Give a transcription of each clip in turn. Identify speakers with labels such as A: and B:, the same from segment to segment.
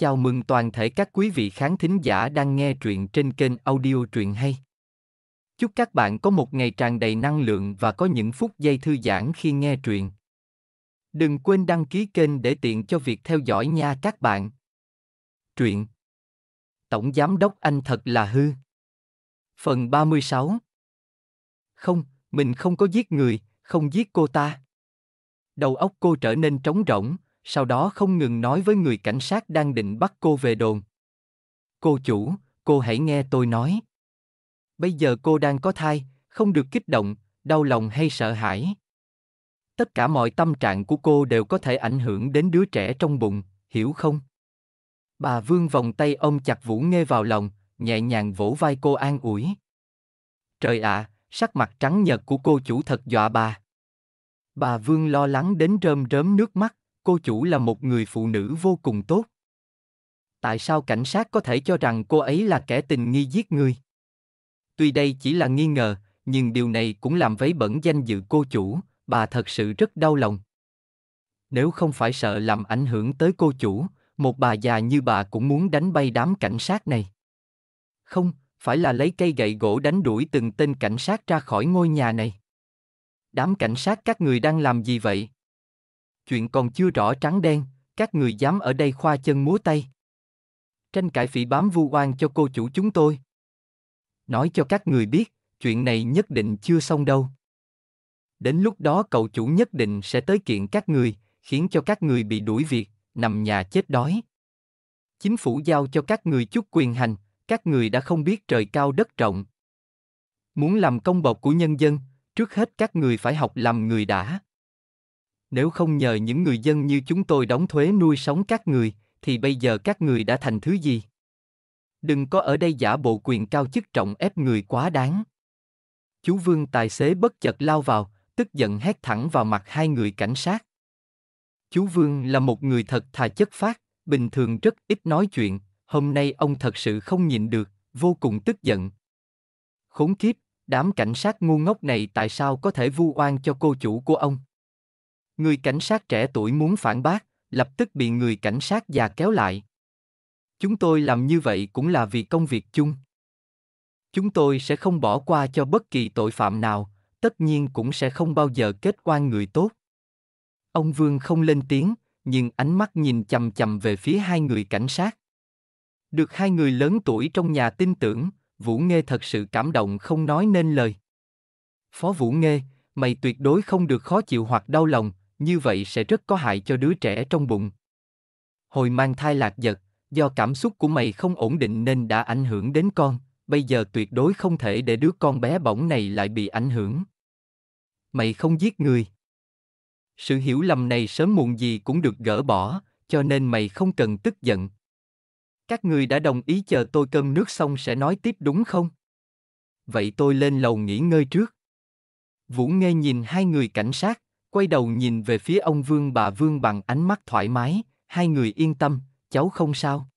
A: Chào mừng toàn thể các quý vị khán thính giả đang nghe truyện trên kênh audio truyện hay. Chúc các bạn có một ngày tràn đầy năng lượng và có những phút giây thư giãn khi nghe truyện. Đừng quên đăng ký kênh để tiện cho việc theo dõi nha các bạn. Truyện Tổng Giám đốc Anh thật là hư Phần 36 Không, mình không có giết người, không giết cô ta. Đầu óc cô trở nên trống rỗng, sau đó không ngừng nói với người cảnh sát đang định bắt cô về đồn. Cô chủ, cô hãy nghe tôi nói. Bây giờ cô đang có thai, không được kích động, đau lòng hay sợ hãi. Tất cả mọi tâm trạng của cô đều có thể ảnh hưởng đến đứa trẻ trong bụng, hiểu không? Bà Vương vòng tay ôm chặt Vũ Nghê vào lòng, nhẹ nhàng vỗ vai cô an ủi. Trời ạ, à, sắc mặt trắng nhợt của cô chủ thật dọa bà. Bà Vương lo lắng đến rơm rớm nước mắt cô chủ là một người phụ nữ vô cùng tốt. Tại sao cảnh sát có thể cho rằng cô ấy là kẻ tình nghi giết người? Tuy đây chỉ là nghi ngờ, nhưng điều này cũng làm vấy bẩn danh dự cô chủ, bà thật sự rất đau lòng. Nếu không phải sợ làm ảnh hưởng tới cô chủ, một bà già như bà cũng muốn đánh bay đám cảnh sát này. Không, phải là lấy cây gậy gỗ đánh đuổi từng tên cảnh sát ra khỏi ngôi nhà này. Đám cảnh sát các người đang làm gì vậy? chuyện còn chưa rõ trắng đen, các người dám ở đây khoa chân múa tay. Tranh cãi phỉ bám vu oan cho cô chủ chúng tôi. Nói cho các người biết, chuyện này nhất định chưa xong đâu. Đến lúc đó cậu chủ nhất định sẽ tới kiện các người, khiến cho các người bị đuổi việc, nằm nhà chết đói. Chính phủ giao cho các người chút quyền hành, các người đã không biết trời cao đất rộng. Muốn làm công bộc của nhân dân, trước hết các người phải học làm người đã nếu không nhờ những người dân như chúng tôi đóng thuế nuôi sống các người, thì bây giờ các người đã thành thứ gì? Đừng có ở đây giả bộ quyền cao chức trọng ép người quá đáng. Chú Vương tài xế bất chợt lao vào, tức giận hét thẳng vào mặt hai người cảnh sát. Chú Vương là một người thật thà chất phát, bình thường rất ít nói chuyện, hôm nay ông thật sự không nhìn được, vô cùng tức giận. Khốn kiếp, đám cảnh sát ngu ngốc này tại sao có thể vu oan cho cô chủ của ông? Người cảnh sát trẻ tuổi muốn phản bác, lập tức bị người cảnh sát già kéo lại. Chúng tôi làm như vậy cũng là vì công việc chung. Chúng tôi sẽ không bỏ qua cho bất kỳ tội phạm nào, tất nhiên cũng sẽ không bao giờ kết quan người tốt. Ông Vương không lên tiếng, nhưng ánh mắt nhìn chầm chầm về phía hai người cảnh sát. Được hai người lớn tuổi trong nhà tin tưởng, Vũ Nghê thật sự cảm động không nói nên lời. Phó Vũ Nghê, mày tuyệt đối không được khó chịu hoặc đau lòng, như vậy sẽ rất có hại cho đứa trẻ trong bụng. Hồi mang thai lạc giật, do cảm xúc của mày không ổn định nên đã ảnh hưởng đến con, bây giờ tuyệt đối không thể để đứa con bé bỏng này lại bị ảnh hưởng. Mày không giết người. Sự hiểu lầm này sớm muộn gì cũng được gỡ bỏ, cho nên mày không cần tức giận. Các người đã đồng ý chờ tôi cơm nước xong sẽ nói tiếp đúng không? Vậy tôi lên lầu nghỉ ngơi trước. Vũ nghe nhìn hai người cảnh sát, quay đầu nhìn về phía ông Vương bà Vương bằng ánh mắt thoải mái, hai người yên tâm, cháu không sao.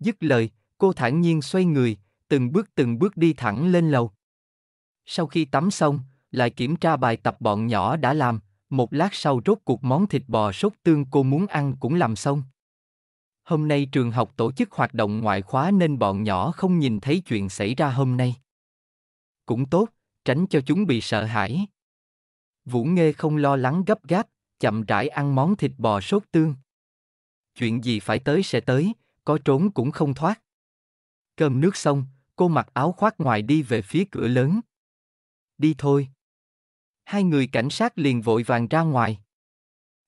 A: Dứt lời, cô thản nhiên xoay người, từng bước từng bước đi thẳng lên lầu. Sau khi tắm xong, lại kiểm tra bài tập bọn nhỏ đã làm, một lát sau rốt cuộc món thịt bò sốt tương cô muốn ăn cũng làm xong. Hôm nay trường học tổ chức hoạt động ngoại khóa nên bọn nhỏ không nhìn thấy chuyện xảy ra hôm nay. Cũng tốt, tránh cho chúng bị sợ hãi. Vũ Nghê không lo lắng gấp gáp, chậm rãi ăn món thịt bò sốt tương. Chuyện gì phải tới sẽ tới, có trốn cũng không thoát. Cơm nước xong, cô mặc áo khoác ngoài đi về phía cửa lớn. Đi thôi. Hai người cảnh sát liền vội vàng ra ngoài.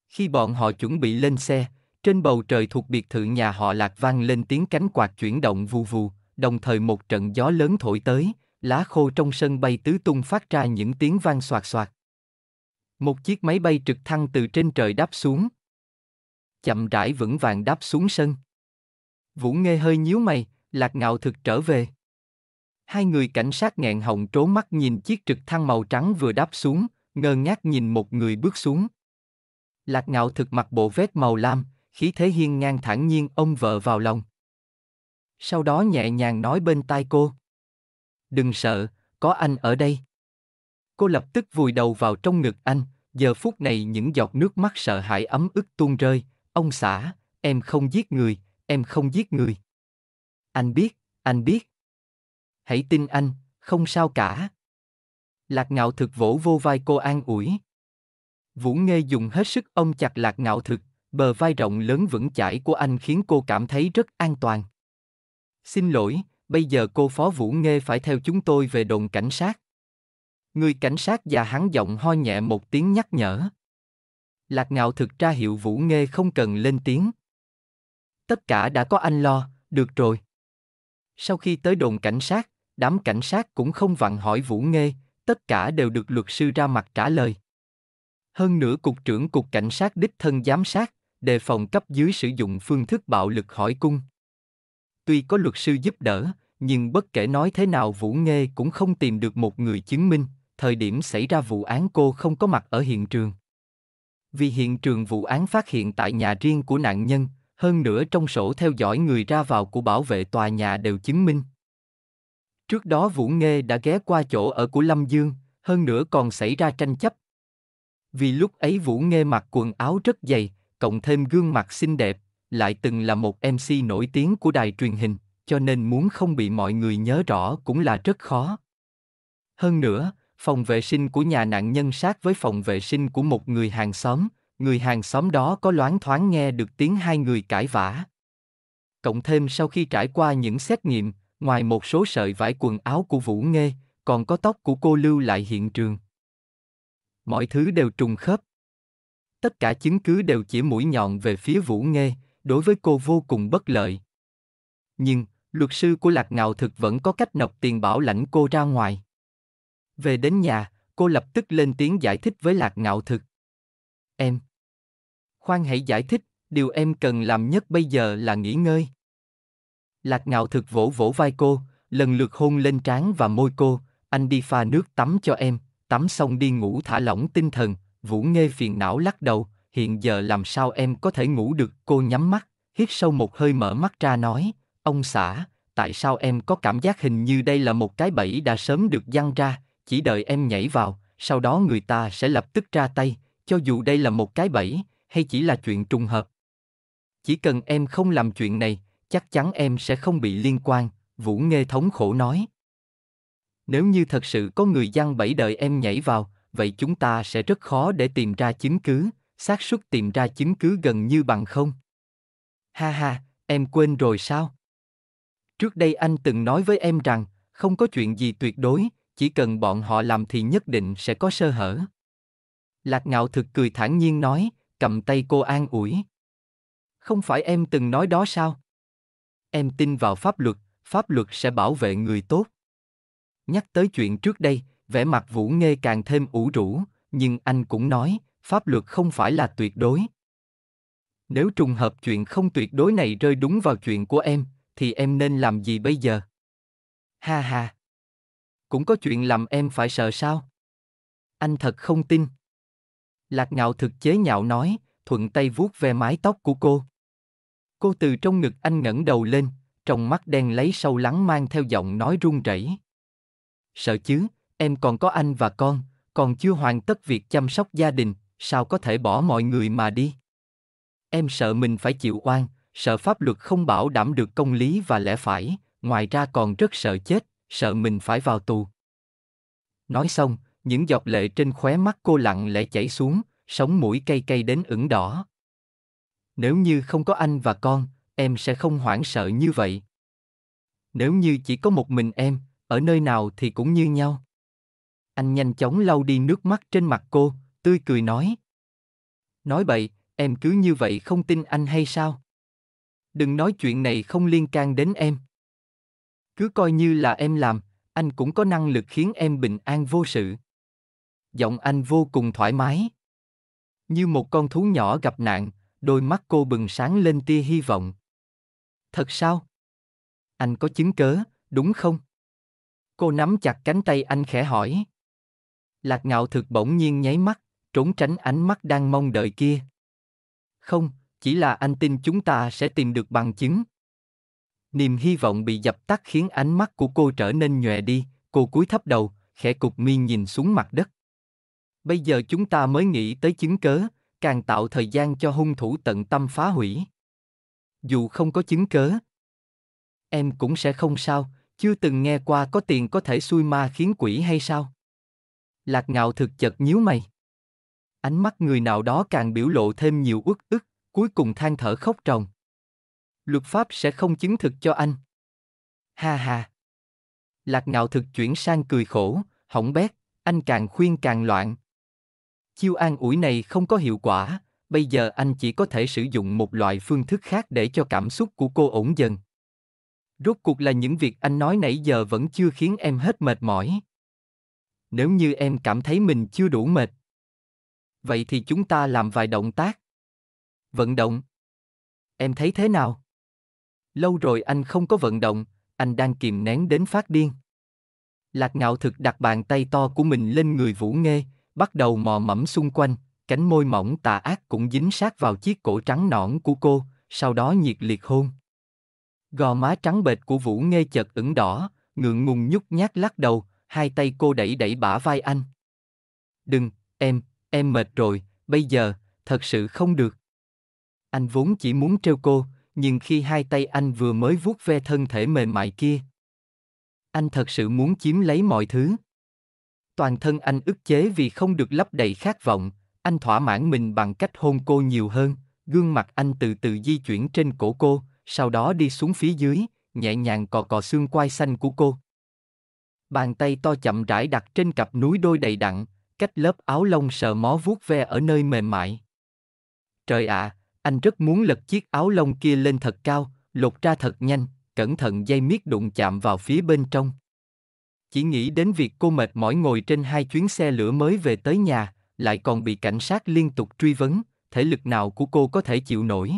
A: Khi bọn họ chuẩn bị lên xe, trên bầu trời thuộc biệt thự nhà họ lạc vang lên tiếng cánh quạt chuyển động vù vù, đồng thời một trận gió lớn thổi tới, lá khô trong sân bay tứ tung phát ra những tiếng vang xoạt xoạt. Một chiếc máy bay trực thăng từ trên trời đáp xuống. Chậm rãi vững vàng đáp xuống sân. Vũ Nghê hơi nhíu mày, lạc ngạo thực trở về. Hai người cảnh sát ngẹn họng trố mắt nhìn chiếc trực thăng màu trắng vừa đáp xuống, ngơ ngác nhìn một người bước xuống. Lạc ngạo thực mặc bộ vest màu lam, khí thế hiên ngang thản nhiên ông vợ vào lòng. Sau đó nhẹ nhàng nói bên tai cô. Đừng sợ, có anh ở đây. Cô lập tức vùi đầu vào trong ngực anh, giờ phút này những giọt nước mắt sợ hãi ấm ức tuôn rơi, ông xã, em không giết người, em không giết người. Anh biết, anh biết. Hãy tin anh, không sao cả. Lạc ngạo thực vỗ vô vai cô an ủi. Vũ Nghê dùng hết sức ông chặt lạc ngạo thực, bờ vai rộng lớn vững chãi của anh khiến cô cảm thấy rất an toàn. Xin lỗi, bây giờ cô Phó Vũ Nghê phải theo chúng tôi về đồn cảnh sát. Người cảnh sát già hắn giọng ho nhẹ một tiếng nhắc nhở. Lạc ngạo thực ra hiệu vũ nghê không cần lên tiếng. Tất cả đã có anh lo, được rồi. Sau khi tới đồn cảnh sát, đám cảnh sát cũng không vặn hỏi vũ nghê, tất cả đều được luật sư ra mặt trả lời. Hơn nữa cục trưởng cục cảnh sát đích thân giám sát, đề phòng cấp dưới sử dụng phương thức bạo lực hỏi cung. Tuy có luật sư giúp đỡ, nhưng bất kể nói thế nào Vũ Nghê cũng không tìm được một người chứng minh, thời điểm xảy ra vụ án cô không có mặt ở hiện trường. Vì hiện trường vụ án phát hiện tại nhà riêng của nạn nhân, hơn nữa trong sổ theo dõi người ra vào của bảo vệ tòa nhà đều chứng minh. Trước đó Vũ Nghê đã ghé qua chỗ ở của Lâm Dương, hơn nữa còn xảy ra tranh chấp. Vì lúc ấy Vũ Nghê mặc quần áo rất dày, cộng thêm gương mặt xinh đẹp, lại từng là một MC nổi tiếng của đài truyền hình, cho nên muốn không bị mọi người nhớ rõ cũng là rất khó. Hơn nữa, phòng vệ sinh của nhà nạn nhân sát với phòng vệ sinh của một người hàng xóm, người hàng xóm đó có loáng thoáng nghe được tiếng hai người cãi vã. Cộng thêm sau khi trải qua những xét nghiệm, ngoài một số sợi vải quần áo của Vũ Nghê, còn có tóc của cô lưu lại hiện trường. Mọi thứ đều trùng khớp. Tất cả chứng cứ đều chỉ mũi nhọn về phía Vũ Nghê, đối với cô vô cùng bất lợi. Nhưng, luật sư của Lạc Ngạo Thực vẫn có cách nộp tiền bảo lãnh cô ra ngoài. Về đến nhà, cô lập tức lên tiếng giải thích với Lạc Ngạo Thực. Em. Khoan hãy giải thích, điều em cần làm nhất bây giờ là nghỉ ngơi. Lạc Ngạo Thực vỗ vỗ vai cô, lần lượt hôn lên trán và môi cô, anh đi pha nước tắm cho em, tắm xong đi ngủ thả lỏng tinh thần, Vũ Nghê phiền não lắc đầu, hiện giờ làm sao em có thể ngủ được, cô nhắm mắt, hít sâu một hơi mở mắt ra nói, ông xã, tại sao em có cảm giác hình như đây là một cái bẫy đã sớm được dăng ra, chỉ đợi em nhảy vào, sau đó người ta sẽ lập tức ra tay, cho dù đây là một cái bẫy, hay chỉ là chuyện trùng hợp. Chỉ cần em không làm chuyện này, chắc chắn em sẽ không bị liên quan, Vũ Nghê thống khổ nói. Nếu như thật sự có người gian bẫy đợi em nhảy vào, vậy chúng ta sẽ rất khó để tìm ra chứng cứ, xác suất tìm ra chứng cứ gần như bằng không. Ha ha, em quên rồi sao? Trước đây anh từng nói với em rằng, không có chuyện gì tuyệt đối, chỉ cần bọn họ làm thì nhất định sẽ có sơ hở. Lạc ngạo thực cười thản nhiên nói, cầm tay cô an ủi. Không phải em từng nói đó sao? Em tin vào pháp luật, pháp luật sẽ bảo vệ người tốt. Nhắc tới chuyện trước đây, vẻ mặt Vũ Nghê càng thêm ủ rũ, nhưng anh cũng nói, pháp luật không phải là tuyệt đối. Nếu trùng hợp chuyện không tuyệt đối này rơi đúng vào chuyện của em, thì em nên làm gì bây giờ? Ha ha! cũng có chuyện làm em phải sợ sao? Anh thật không tin. Lạc ngạo thực chế nhạo nói, thuận tay vuốt ve mái tóc của cô. Cô từ trong ngực anh ngẩng đầu lên, trong mắt đen lấy sâu lắng mang theo giọng nói run rẩy. Sợ chứ, em còn có anh và con, còn chưa hoàn tất việc chăm sóc gia đình, sao có thể bỏ mọi người mà đi? Em sợ mình phải chịu oan, sợ pháp luật không bảo đảm được công lý và lẽ phải, ngoài ra còn rất sợ chết, sợ mình phải vào tù. Nói xong, những giọt lệ trên khóe mắt cô lặng lẽ chảy xuống, sống mũi cay cay đến ửng đỏ. Nếu như không có anh và con, em sẽ không hoảng sợ như vậy. Nếu như chỉ có một mình em, ở nơi nào thì cũng như nhau. Anh nhanh chóng lau đi nước mắt trên mặt cô, tươi cười nói. Nói bậy, em cứ như vậy không tin anh hay sao? Đừng nói chuyện này không liên can đến em. Cứ coi như là em làm, anh cũng có năng lực khiến em bình an vô sự. Giọng anh vô cùng thoải mái. Như một con thú nhỏ gặp nạn, đôi mắt cô bừng sáng lên tia hy vọng. Thật sao? Anh có chứng cớ, đúng không? Cô nắm chặt cánh tay anh khẽ hỏi. Lạc ngạo thực bỗng nhiên nháy mắt, trốn tránh ánh mắt đang mong đợi kia. Không, chỉ là anh tin chúng ta sẽ tìm được bằng chứng, Niềm hy vọng bị dập tắt khiến ánh mắt của cô trở nên nhòe đi, cô cúi thấp đầu, khẽ cục mi nhìn xuống mặt đất. Bây giờ chúng ta mới nghĩ tới chứng cớ, càng tạo thời gian cho hung thủ tận tâm phá hủy. Dù không có chứng cớ, em cũng sẽ không sao, chưa từng nghe qua có tiền có thể xui ma khiến quỷ hay sao? Lạc ngạo thực chật nhíu mày. Ánh mắt người nào đó càng biểu lộ thêm nhiều uất ức, cuối cùng than thở khóc ròng luật pháp sẽ không chứng thực cho anh. Ha ha. Lạc ngạo thực chuyển sang cười khổ, hỏng bét, anh càng khuyên càng loạn. Chiêu an ủi này không có hiệu quả, bây giờ anh chỉ có thể sử dụng một loại phương thức khác để cho cảm xúc của cô ổn dần. Rốt cuộc là những việc anh nói nãy giờ vẫn chưa khiến em hết mệt mỏi. Nếu như em cảm thấy mình chưa đủ mệt, vậy thì chúng ta làm vài động tác. Vận động. Em thấy thế nào? Lâu rồi anh không có vận động, anh đang kìm nén đến phát điên. Lạc ngạo thực đặt bàn tay to của mình lên người Vũ Nghê, bắt đầu mò mẫm xung quanh, cánh môi mỏng tà ác cũng dính sát vào chiếc cổ trắng nõn của cô, sau đó nhiệt liệt hôn. Gò má trắng bệt của Vũ Nghê chợt ửng đỏ, ngượng ngùng nhúc nhát lắc đầu, hai tay cô đẩy đẩy bả vai anh. Đừng, em, em mệt rồi, bây giờ, thật sự không được. Anh vốn chỉ muốn trêu cô, nhưng khi hai tay anh vừa mới vuốt ve thân thể mềm mại kia anh thật sự muốn chiếm lấy mọi thứ toàn thân anh ức chế vì không được lấp đầy khát vọng anh thỏa mãn mình bằng cách hôn cô nhiều hơn gương mặt anh từ từ di chuyển trên cổ cô sau đó đi xuống phía dưới nhẹ nhàng cò cò xương quai xanh của cô bàn tay to chậm rãi đặt trên cặp núi đôi đầy đặn cách lớp áo lông sờ mó vuốt ve ở nơi mềm mại trời ạ à, anh rất muốn lật chiếc áo lông kia lên thật cao, lột ra thật nhanh, cẩn thận dây miết đụng chạm vào phía bên trong. Chỉ nghĩ đến việc cô mệt mỏi ngồi trên hai chuyến xe lửa mới về tới nhà, lại còn bị cảnh sát liên tục truy vấn, thể lực nào của cô có thể chịu nổi.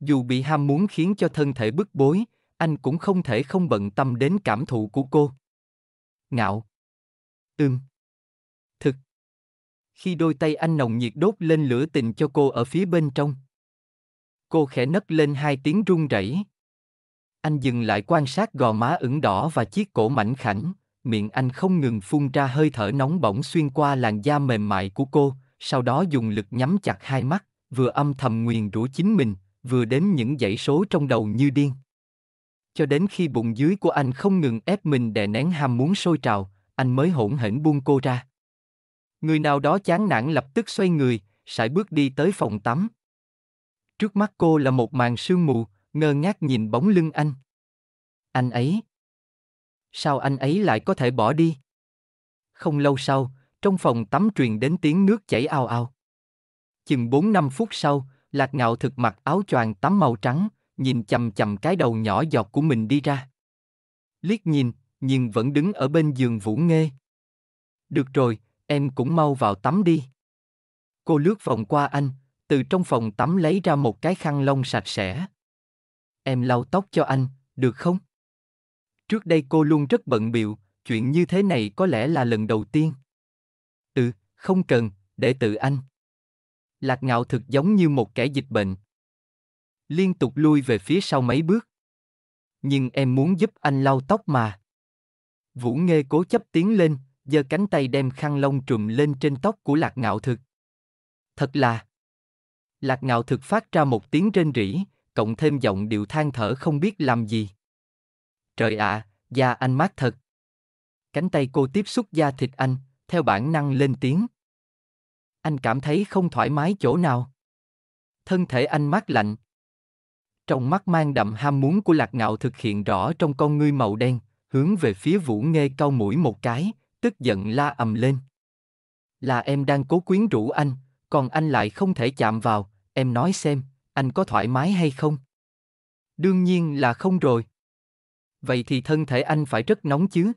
A: Dù bị ham muốn khiến cho thân thể bức bối, anh cũng không thể không bận tâm đến cảm thụ của cô. Ngạo. Ừm. Thực, khi đôi tay anh nồng nhiệt đốt lên lửa tình cho cô ở phía bên trong. Cô khẽ nấc lên hai tiếng run rẩy. Anh dừng lại quan sát gò má ửng đỏ và chiếc cổ mảnh khảnh, miệng anh không ngừng phun ra hơi thở nóng bỏng xuyên qua làn da mềm mại của cô, sau đó dùng lực nhắm chặt hai mắt, vừa âm thầm nguyền rủa chính mình, vừa đếm những dãy số trong đầu như điên. Cho đến khi bụng dưới của anh không ngừng ép mình đè nén ham muốn sôi trào, anh mới hỗn hển buông cô ra. Người nào đó chán nản lập tức xoay người, sải bước đi tới phòng tắm. Trước mắt cô là một màn sương mù, ngơ ngác nhìn bóng lưng anh. Anh ấy. Sao anh ấy lại có thể bỏ đi? Không lâu sau, trong phòng tắm truyền đến tiếng nước chảy ao ao. Chừng 4-5 phút sau, Lạc Ngạo thực mặc áo choàng tắm màu trắng, nhìn chầm chầm cái đầu nhỏ giọt của mình đi ra. Liếc nhìn, nhưng vẫn đứng ở bên giường Vũ Nghê. Được rồi, em cũng mau vào tắm đi. Cô lướt vòng qua anh, từ trong phòng tắm lấy ra một cái khăn lông sạch sẽ. Em lau tóc cho anh, được không? Trước đây cô luôn rất bận biệu, chuyện như thế này có lẽ là lần đầu tiên. Ừ, không cần, để tự anh. Lạc ngạo thực giống như một kẻ dịch bệnh. Liên tục lui về phía sau mấy bước. Nhưng em muốn giúp anh lau tóc mà. Vũ Nghê cố chấp tiến lên, giơ cánh tay đem khăn lông trùm lên trên tóc của lạc ngạo thực. Thật là... Lạc ngạo thực phát ra một tiếng rên rỉ, cộng thêm giọng điệu than thở không biết làm gì. Trời ạ, à, da anh mát thật. Cánh tay cô tiếp xúc da thịt anh, theo bản năng lên tiếng. Anh cảm thấy không thoải mái chỗ nào. Thân thể anh mát lạnh. Trong mắt mang đậm ham muốn của lạc ngạo thực hiện rõ trong con ngươi màu đen, hướng về phía vũ nghe cau mũi một cái, tức giận la ầm lên. Là em đang cố quyến rũ anh, còn anh lại không thể chạm vào, em nói xem, anh có thoải mái hay không? Đương nhiên là không rồi. Vậy thì thân thể anh phải rất nóng chứ?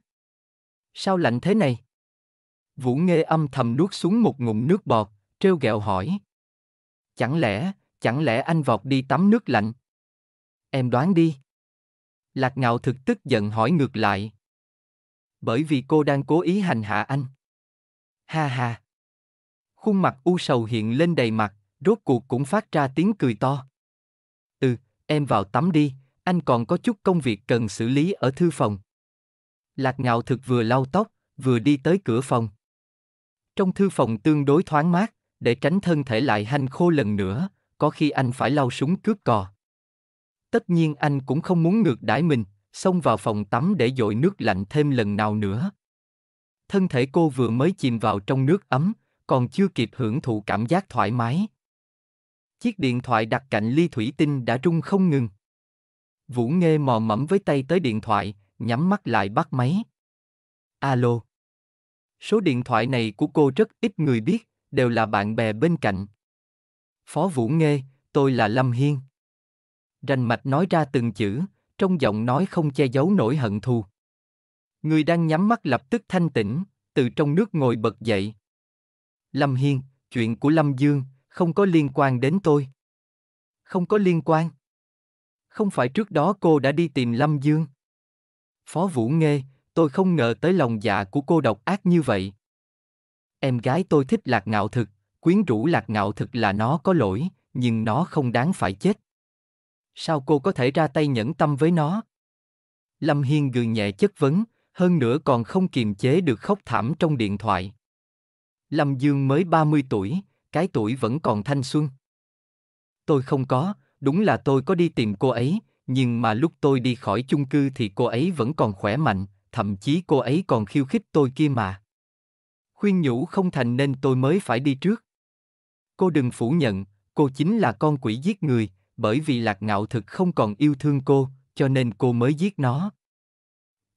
A: Sao lạnh thế này? Vũ Nghê âm thầm nuốt xuống một ngụm nước bọt, trêu ghẹo hỏi. Chẳng lẽ, chẳng lẽ anh vọt đi tắm nước lạnh? Em đoán đi. Lạc Ngạo thực tức giận hỏi ngược lại, bởi vì cô đang cố ý hành hạ anh. Ha ha. Khuôn mặt u sầu hiện lên đầy mặt, rốt cuộc cũng phát ra tiếng cười to. Ừ, em vào tắm đi, anh còn có chút công việc cần xử lý ở thư phòng. Lạc ngạo thực vừa lau tóc, vừa đi tới cửa phòng. Trong thư phòng tương đối thoáng mát, để tránh thân thể lại hanh khô lần nữa, có khi anh phải lau súng cướp cò. Tất nhiên anh cũng không muốn ngược đãi mình, xông vào phòng tắm để dội nước lạnh thêm lần nào nữa. Thân thể cô vừa mới chìm vào trong nước ấm, còn chưa kịp hưởng thụ cảm giác thoải mái. Chiếc điện thoại đặt cạnh ly thủy tinh đã rung không ngừng. Vũ Nghê mò mẫm với tay tới điện thoại, nhắm mắt lại bắt máy. Alo. Số điện thoại này của cô rất ít người biết, đều là bạn bè bên cạnh. Phó Vũ Nghê, tôi là Lâm Hiên. Rành mạch nói ra từng chữ, trong giọng nói không che giấu nỗi hận thù. Người đang nhắm mắt lập tức thanh tỉnh, từ trong nước ngồi bật dậy. Lâm Hiên, chuyện của Lâm Dương, không có liên quan đến tôi. Không có liên quan. Không phải trước đó cô đã đi tìm Lâm Dương. Phó Vũ Nghê, tôi không ngờ tới lòng dạ của cô độc ác như vậy. Em gái tôi thích lạc ngạo thực, quyến rũ lạc ngạo thực là nó có lỗi, nhưng nó không đáng phải chết. Sao cô có thể ra tay nhẫn tâm với nó? Lâm Hiên gừ nhẹ chất vấn, hơn nữa còn không kiềm chế được khóc thảm trong điện thoại. Lâm Dương mới 30 tuổi, cái tuổi vẫn còn thanh xuân. Tôi không có, đúng là tôi có đi tìm cô ấy, nhưng mà lúc tôi đi khỏi chung cư thì cô ấy vẫn còn khỏe mạnh, thậm chí cô ấy còn khiêu khích tôi kia mà. Khuyên nhủ không thành nên tôi mới phải đi trước. Cô đừng phủ nhận, cô chính là con quỷ giết người, bởi vì lạc ngạo thực không còn yêu thương cô, cho nên cô mới giết nó.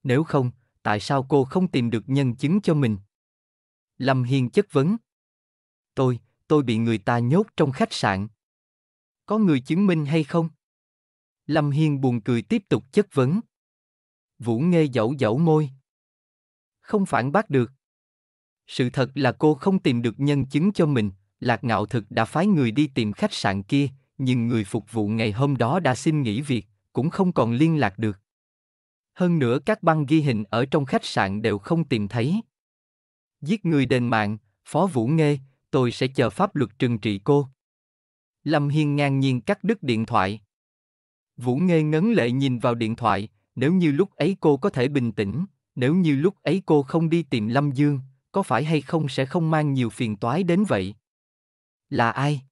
A: Nếu không, tại sao cô không tìm được nhân chứng cho mình? Lâm Hiên chất vấn. Tôi, tôi bị người ta nhốt trong khách sạn. Có người chứng minh hay không? Lâm Hiên buồn cười tiếp tục chất vấn. Vũ nghe dẫu dẫu môi. Không phản bác được. Sự thật là cô không tìm được nhân chứng cho mình, Lạc Ngạo Thực đã phái người đi tìm khách sạn kia, nhưng người phục vụ ngày hôm đó đã xin nghỉ việc, cũng không còn liên lạc được. Hơn nữa các băng ghi hình ở trong khách sạn đều không tìm thấy. Giết người đền mạng, Phó Vũ Nghê, tôi sẽ chờ pháp luật trừng trị cô. Lâm Hiên ngang nhiên cắt đứt điện thoại. Vũ Nghê ngấn lệ nhìn vào điện thoại, nếu như lúc ấy cô có thể bình tĩnh, nếu như lúc ấy cô không đi tìm Lâm Dương, có phải hay không sẽ không mang nhiều phiền toái đến vậy? Là ai?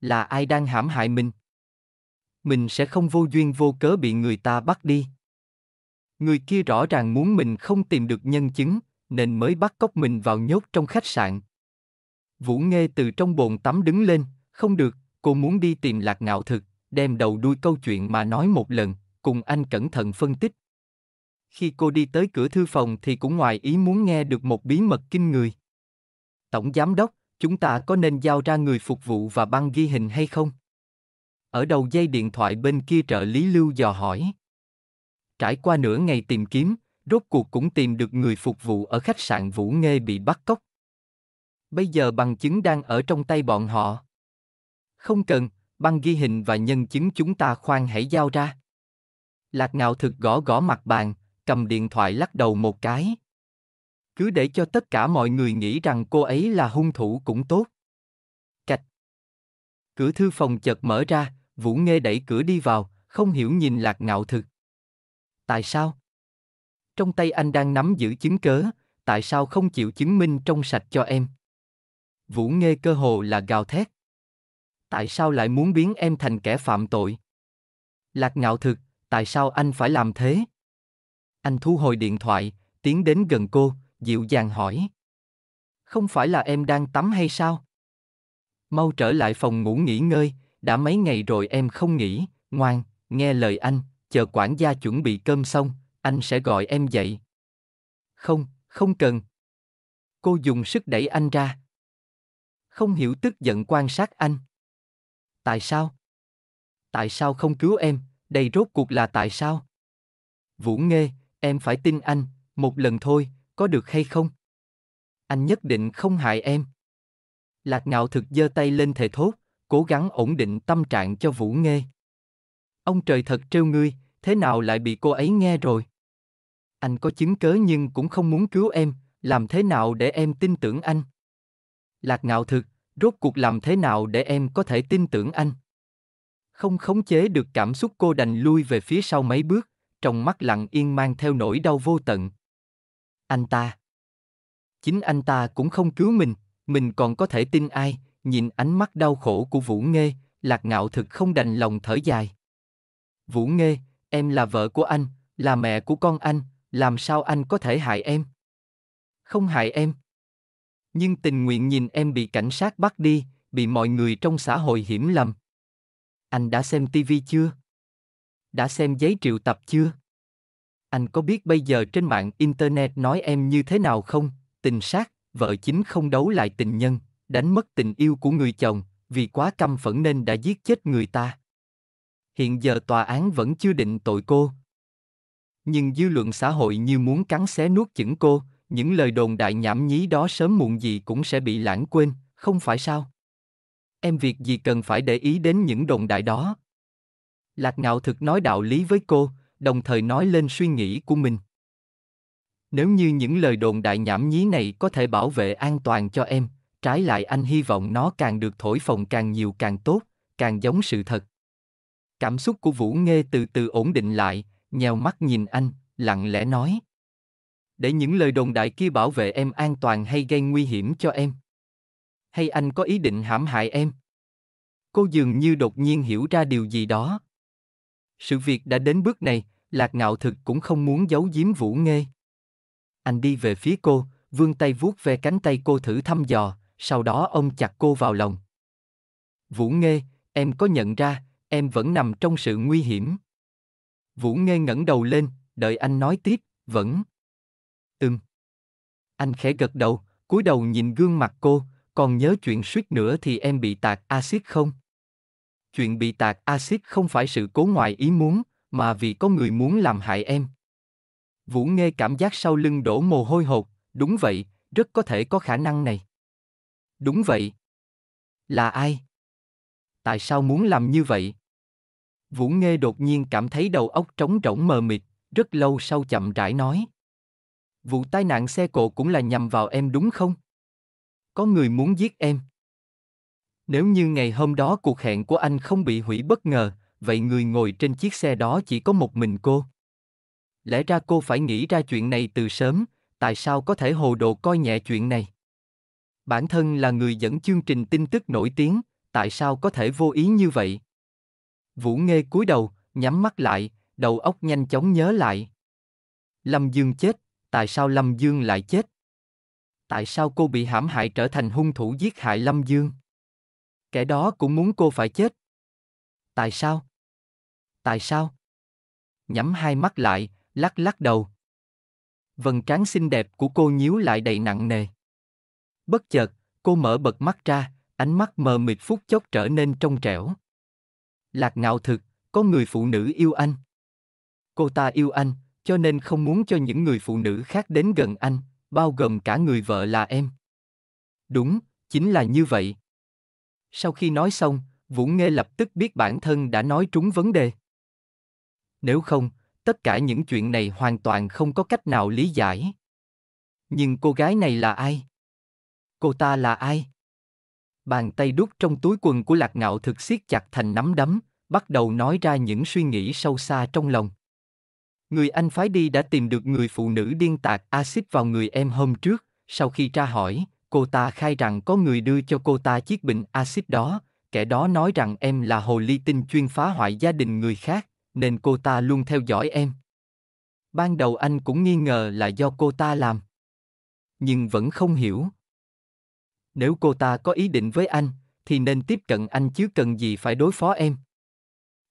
A: là ai đang hãm hại mình mình sẽ không vô duyên vô cớ bị người ta bắt đi người kia rõ ràng muốn mình không tìm được nhân chứng nên mới bắt cóc mình vào nhốt trong khách sạn vũ nghe từ trong bồn tắm đứng lên không được cô muốn đi tìm lạc ngạo thực đem đầu đuôi câu chuyện mà nói một lần cùng anh cẩn thận phân tích khi cô đi tới cửa thư phòng thì cũng ngoài ý muốn nghe được một bí mật kinh người tổng giám đốc Chúng ta có nên giao ra người phục vụ và băng ghi hình hay không? Ở đầu dây điện thoại bên kia trợ lý Lưu dò hỏi. Trải qua nửa ngày tìm kiếm, rốt cuộc cũng tìm được người phục vụ ở khách sạn Vũ Nghê bị bắt cóc. Bây giờ bằng chứng đang ở trong tay bọn họ. Không cần, băng ghi hình và nhân chứng chúng ta khoan hãy giao ra. Lạc ngạo thực gõ gõ mặt bàn, cầm điện thoại lắc đầu một cái cứ để cho tất cả mọi người nghĩ rằng cô ấy là hung thủ cũng tốt. Cạch. Cửa thư phòng chợt mở ra, Vũ Nghê đẩy cửa đi vào, không hiểu nhìn Lạc Ngạo Thực. Tại sao? Trong tay anh đang nắm giữ chứng cớ, tại sao không chịu chứng minh trong sạch cho em? Vũ Nghê cơ hồ là gào thét. Tại sao lại muốn biến em thành kẻ phạm tội? Lạc Ngạo Thực, tại sao anh phải làm thế? Anh thu hồi điện thoại, tiến đến gần cô, dịu dàng hỏi. Không phải là em đang tắm hay sao? Mau trở lại phòng ngủ nghỉ ngơi, đã mấy ngày rồi em không nghỉ, ngoan, nghe lời anh, chờ quản gia chuẩn bị cơm xong, anh sẽ gọi em dậy. Không, không cần. Cô dùng sức đẩy anh ra. Không hiểu tức giận quan sát anh. Tại sao? Tại sao không cứu em, đây rốt cuộc là tại sao? Vũ Nghê, em phải tin anh, một lần thôi, có được hay không? Anh nhất định không hại em. Lạc ngạo thực giơ tay lên thề thốt, cố gắng ổn định tâm trạng cho Vũ Nghê. Ông trời thật trêu ngươi, thế nào lại bị cô ấy nghe rồi? Anh có chứng cớ nhưng cũng không muốn cứu em, làm thế nào để em tin tưởng anh? Lạc ngạo thực, rốt cuộc làm thế nào để em có thể tin tưởng anh? Không khống chế được cảm xúc cô đành lui về phía sau mấy bước, trong mắt lặng yên mang theo nỗi đau vô tận anh ta. Chính anh ta cũng không cứu mình, mình còn có thể tin ai, nhìn ánh mắt đau khổ của Vũ Nghê, lạc ngạo thực không đành lòng thở dài. Vũ Nghê, em là vợ của anh, là mẹ của con anh, làm sao anh có thể hại em? Không hại em. Nhưng tình nguyện nhìn em bị cảnh sát bắt đi, bị mọi người trong xã hội hiểm lầm. Anh đã xem tivi chưa? Đã xem giấy triệu tập chưa? Anh có biết bây giờ trên mạng Internet nói em như thế nào không? Tình sát, vợ chính không đấu lại tình nhân, đánh mất tình yêu của người chồng, vì quá căm phẫn nên đã giết chết người ta. Hiện giờ tòa án vẫn chưa định tội cô. Nhưng dư luận xã hội như muốn cắn xé nuốt chửng cô, những lời đồn đại nhảm nhí đó sớm muộn gì cũng sẽ bị lãng quên, không phải sao? Em việc gì cần phải để ý đến những đồn đại đó? Lạc ngạo thực nói đạo lý với cô, đồng thời nói lên suy nghĩ của mình. Nếu như những lời đồn đại nhảm nhí này có thể bảo vệ an toàn cho em, trái lại anh hy vọng nó càng được thổi phồng càng nhiều càng tốt, càng giống sự thật. Cảm xúc của Vũ Nghê từ từ ổn định lại, nhèo mắt nhìn anh, lặng lẽ nói. Để những lời đồn đại kia bảo vệ em an toàn hay gây nguy hiểm cho em? Hay anh có ý định hãm hại em? Cô dường như đột nhiên hiểu ra điều gì đó. Sự việc đã đến bước này, Lạc ngạo thực cũng không muốn giấu giếm Vũ Nghê. Anh đi về phía cô, vươn tay vuốt ve cánh tay cô thử thăm dò, sau đó ông chặt cô vào lòng. Vũ Nghê, em có nhận ra, em vẫn nằm trong sự nguy hiểm. Vũ Nghê ngẩng đầu lên, đợi anh nói tiếp, vẫn. Ừm. Anh khẽ gật đầu, cúi đầu nhìn gương mặt cô, còn nhớ chuyện suýt nữa thì em bị tạc axit không? Chuyện bị tạc axit không phải sự cố ngoài ý muốn, mà vì có người muốn làm hại em. Vũ Nghe cảm giác sau lưng đổ mồ hôi hột, đúng vậy, rất có thể có khả năng này. Đúng vậy. Là ai? Tại sao muốn làm như vậy? Vũ Nghe đột nhiên cảm thấy đầu óc trống rỗng mờ mịt, rất lâu sau chậm rãi nói. Vụ tai nạn xe cộ cũng là nhằm vào em đúng không? Có người muốn giết em. Nếu như ngày hôm đó cuộc hẹn của anh không bị hủy bất ngờ, vậy người ngồi trên chiếc xe đó chỉ có một mình cô. Lẽ ra cô phải nghĩ ra chuyện này từ sớm, tại sao có thể hồ đồ coi nhẹ chuyện này? Bản thân là người dẫn chương trình tin tức nổi tiếng, tại sao có thể vô ý như vậy? Vũ Nghê cúi đầu, nhắm mắt lại, đầu óc nhanh chóng nhớ lại. Lâm Dương chết, tại sao Lâm Dương lại chết? Tại sao cô bị hãm hại trở thành hung thủ giết hại Lâm Dương? Kẻ đó cũng muốn cô phải chết. Tại sao? tại sao? Nhắm hai mắt lại, lắc lắc đầu. Vần trán xinh đẹp của cô nhíu lại đầy nặng nề. Bất chợt, cô mở bật mắt ra, ánh mắt mờ mịt phút chốc trở nên trong trẻo. Lạc ngạo thực, có người phụ nữ yêu anh. Cô ta yêu anh, cho nên không muốn cho những người phụ nữ khác đến gần anh, bao gồm cả người vợ là em. Đúng, chính là như vậy. Sau khi nói xong, Vũ Nghê lập tức biết bản thân đã nói trúng vấn đề nếu không, tất cả những chuyện này hoàn toàn không có cách nào lý giải. Nhưng cô gái này là ai? Cô ta là ai? Bàn tay đút trong túi quần của Lạc Ngạo thực siết chặt thành nắm đấm, bắt đầu nói ra những suy nghĩ sâu xa trong lòng. Người anh phái đi đã tìm được người phụ nữ điên tạc axit vào người em hôm trước, sau khi tra hỏi, cô ta khai rằng có người đưa cho cô ta chiếc bình axit đó, kẻ đó nói rằng em là hồ ly tinh chuyên phá hoại gia đình người khác, nên cô ta luôn theo dõi em ban đầu anh cũng nghi ngờ là do cô ta làm nhưng vẫn không hiểu nếu cô ta có ý định với anh thì nên tiếp cận anh chứ cần gì phải đối phó em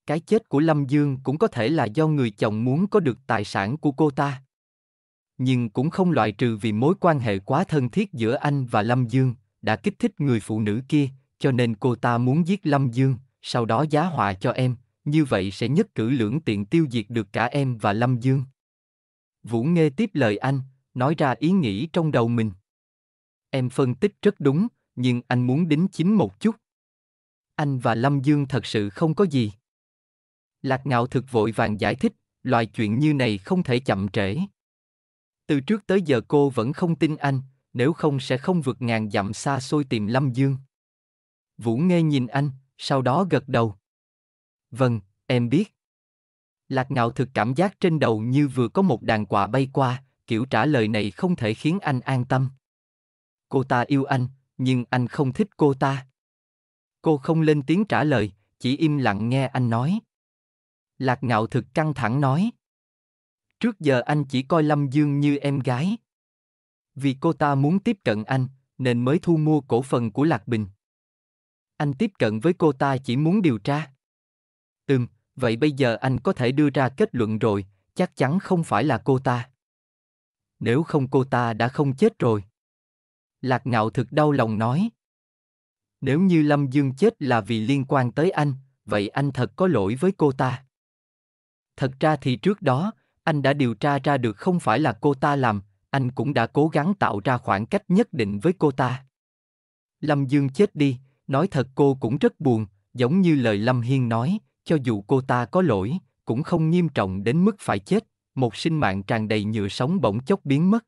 A: cái chết của lâm dương cũng có thể là do người chồng muốn có được tài sản của cô ta nhưng cũng không loại trừ vì mối quan hệ quá thân thiết giữa anh và lâm dương đã kích thích người phụ nữ kia cho nên cô ta muốn giết lâm dương sau đó giá họa cho em như vậy sẽ nhất cử lưỡng tiện tiêu diệt được cả em và Lâm Dương. Vũ Nghê tiếp lời anh, nói ra ý nghĩ trong đầu mình. Em phân tích rất đúng, nhưng anh muốn đính chính một chút. Anh và Lâm Dương thật sự không có gì. Lạc ngạo thực vội vàng giải thích, loại chuyện như này không thể chậm trễ. Từ trước tới giờ cô vẫn không tin anh, nếu không sẽ không vượt ngàn dặm xa xôi tìm Lâm Dương. Vũ Nghê nhìn anh, sau đó gật đầu. Vâng, em biết. Lạc ngạo thực cảm giác trên đầu như vừa có một đàn quạ bay qua, kiểu trả lời này không thể khiến anh an tâm. Cô ta yêu anh, nhưng anh không thích cô ta. Cô không lên tiếng trả lời, chỉ im lặng nghe anh nói. Lạc ngạo thực căng thẳng nói. Trước giờ anh chỉ coi Lâm Dương như em gái. Vì cô ta muốn tiếp cận anh, nên mới thu mua cổ phần của Lạc Bình. Anh tiếp cận với cô ta chỉ muốn điều tra. Ừm, vậy bây giờ anh có thể đưa ra kết luận rồi, chắc chắn không phải là cô ta. Nếu không cô ta đã không chết rồi. Lạc ngạo thực đau lòng nói. Nếu như Lâm Dương chết là vì liên quan tới anh, vậy anh thật có lỗi với cô ta. Thật ra thì trước đó, anh đã điều tra ra được không phải là cô ta làm, anh cũng đã cố gắng tạo ra khoảng cách nhất định với cô ta. Lâm Dương chết đi, nói thật cô cũng rất buồn, giống như lời Lâm Hiên nói, cho dù cô ta có lỗi, cũng không nghiêm trọng đến mức phải chết, một sinh mạng tràn đầy nhựa sống bỗng chốc biến mất.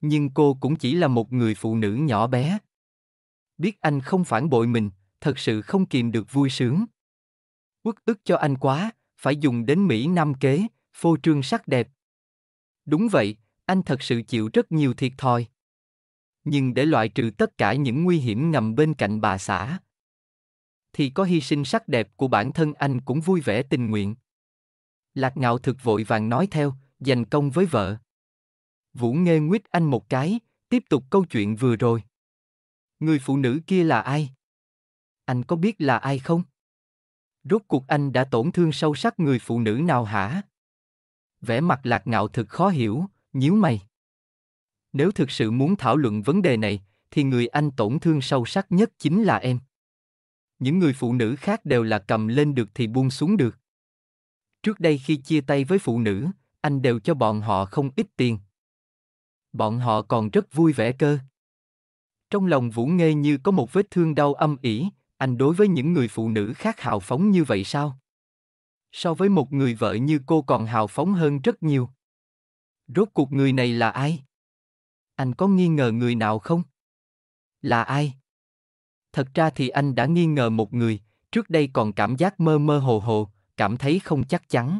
A: Nhưng cô cũng chỉ là một người phụ nữ nhỏ bé. Biết anh không phản bội mình, thật sự không kìm được vui sướng. Uất ức cho anh quá, phải dùng đến Mỹ Nam kế, phô trương sắc đẹp. Đúng vậy, anh thật sự chịu rất nhiều thiệt thòi. Nhưng để loại trừ tất cả những nguy hiểm ngầm bên cạnh bà xã, thì có hy sinh sắc đẹp của bản thân anh cũng vui vẻ tình nguyện. Lạc ngạo thực vội vàng nói theo, dành công với vợ. Vũ nghe nguyết anh một cái, tiếp tục câu chuyện vừa rồi. Người phụ nữ kia là ai? Anh có biết là ai không? Rốt cuộc anh đã tổn thương sâu sắc người phụ nữ nào hả? Vẻ mặt lạc ngạo thực khó hiểu, nhíu mày. Nếu thực sự muốn thảo luận vấn đề này, thì người anh tổn thương sâu sắc nhất chính là em những người phụ nữ khác đều là cầm lên được thì buông xuống được. Trước đây khi chia tay với phụ nữ, anh đều cho bọn họ không ít tiền. Bọn họ còn rất vui vẻ cơ. Trong lòng Vũ Nghê như có một vết thương đau âm ỉ, anh đối với những người phụ nữ khác hào phóng như vậy sao? So với một người vợ như cô còn hào phóng hơn rất nhiều. Rốt cuộc người này là ai? Anh có nghi ngờ người nào không? Là ai? thật ra thì anh đã nghi ngờ một người, trước đây còn cảm giác mơ mơ hồ hồ, cảm thấy không chắc chắn.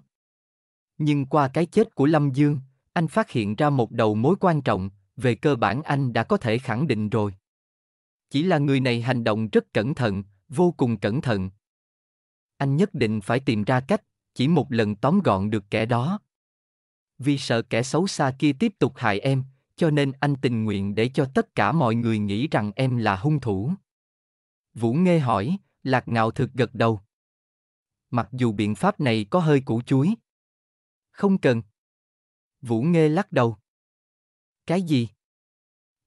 A: Nhưng qua cái chết của Lâm Dương, anh phát hiện ra một đầu mối quan trọng, về cơ bản anh đã có thể khẳng định rồi. Chỉ là người này hành động rất cẩn thận, vô cùng cẩn thận. Anh nhất định phải tìm ra cách, chỉ một lần tóm gọn được kẻ đó. Vì sợ kẻ xấu xa kia tiếp tục hại em, cho nên anh tình nguyện để cho tất cả mọi người nghĩ rằng em là hung thủ. Vũ Nghê hỏi, Lạc Ngạo thực gật đầu. Mặc dù biện pháp này có hơi củ chuối. Không cần. Vũ Nghê lắc đầu. Cái gì?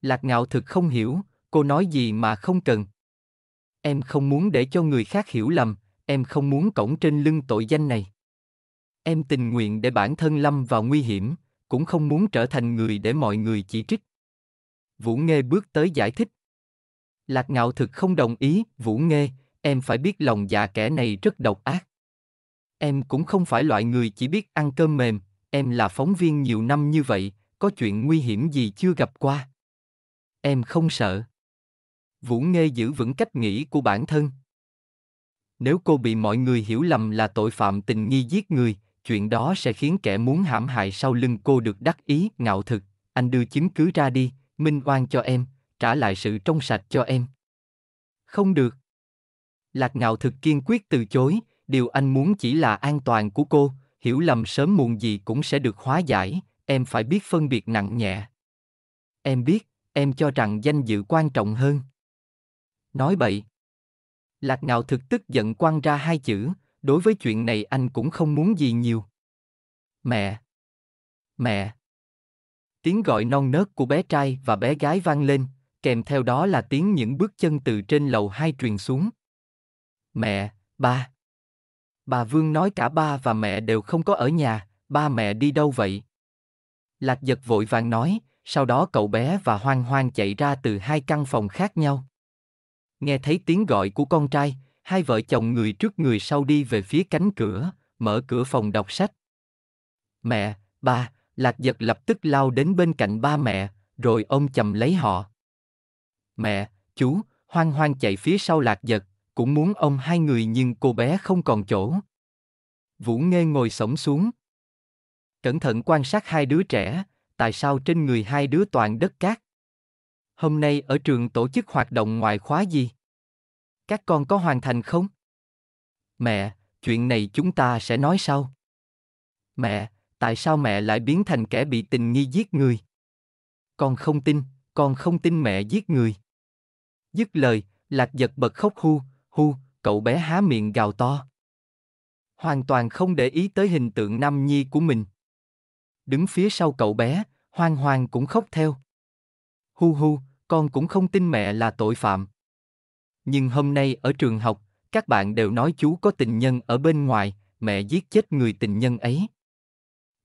A: Lạc Ngạo thực không hiểu, cô nói gì mà không cần. Em không muốn để cho người khác hiểu lầm, em không muốn cổng trên lưng tội danh này. Em tình nguyện để bản thân lâm vào nguy hiểm, cũng không muốn trở thành người để mọi người chỉ trích. Vũ Nghê bước tới giải thích. Lạc ngạo thực không đồng ý, Vũ Nghê, em phải biết lòng dạ kẻ này rất độc ác. Em cũng không phải loại người chỉ biết ăn cơm mềm, em là phóng viên nhiều năm như vậy, có chuyện nguy hiểm gì chưa gặp qua. Em không sợ. Vũ Nghê giữ vững cách nghĩ của bản thân. Nếu cô bị mọi người hiểu lầm là tội phạm tình nghi giết người, chuyện đó sẽ khiến kẻ muốn hãm hại sau lưng cô được đắc ý, ngạo thực. Anh đưa chứng cứ ra đi, minh oan cho em, trả lại sự trong sạch cho em. Không được. Lạc ngạo thực kiên quyết từ chối, điều anh muốn chỉ là an toàn của cô, hiểu lầm sớm muộn gì cũng sẽ được hóa giải, em phải biết phân biệt nặng nhẹ. Em biết, em cho rằng danh dự quan trọng hơn. Nói bậy. Lạc ngạo thực tức giận quăng ra hai chữ, đối với chuyện này anh cũng không muốn gì nhiều. Mẹ! Mẹ! Tiếng gọi non nớt của bé trai và bé gái vang lên, kèm theo đó là tiếng những bước chân từ trên lầu hai truyền xuống. Mẹ, ba. Bà Vương nói cả ba và mẹ đều không có ở nhà, ba mẹ đi đâu vậy? Lạc giật vội vàng nói, sau đó cậu bé và hoang hoang chạy ra từ hai căn phòng khác nhau. Nghe thấy tiếng gọi của con trai, hai vợ chồng người trước người sau đi về phía cánh cửa, mở cửa phòng đọc sách. Mẹ, ba, lạc giật lập tức lao đến bên cạnh ba mẹ, rồi ôm chầm lấy họ mẹ, chú, hoang hoang chạy phía sau lạc giật, cũng muốn ông hai người nhưng cô bé không còn chỗ. Vũ Nghê ngồi sổng xuống. Cẩn thận quan sát hai đứa trẻ, tại sao trên người hai đứa toàn đất cát? Hôm nay ở trường tổ chức hoạt động ngoại khóa gì? Các con có hoàn thành không? Mẹ, chuyện này chúng ta sẽ nói sau. Mẹ, tại sao mẹ lại biến thành kẻ bị tình nghi giết người? Con không tin, con không tin mẹ giết người. Dứt lời, lạc giật bật khóc hu, hu, cậu bé há miệng gào to. Hoàn toàn không để ý tới hình tượng nam nhi của mình. Đứng phía sau cậu bé, hoang hoang cũng khóc theo. Hu hu, con cũng không tin mẹ là tội phạm. Nhưng hôm nay ở trường học, các bạn đều nói chú có tình nhân ở bên ngoài, mẹ giết chết người tình nhân ấy.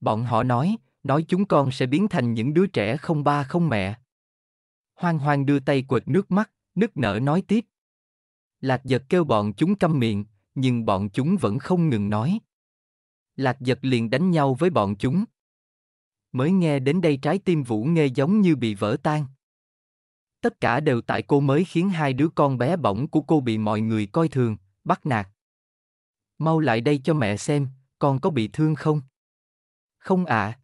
A: Bọn họ nói, nói chúng con sẽ biến thành những đứa trẻ không ba không mẹ. Hoang hoang đưa tay quệt nước mắt, nức nở nói tiếp. Lạc giật kêu bọn chúng câm miệng, nhưng bọn chúng vẫn không ngừng nói. Lạc giật liền đánh nhau với bọn chúng. Mới nghe đến đây trái tim Vũ nghe giống như bị vỡ tan. Tất cả đều tại cô mới khiến hai đứa con bé bỏng của cô bị mọi người coi thường, bắt nạt. Mau lại đây cho mẹ xem, con có bị thương không? Không ạ. À.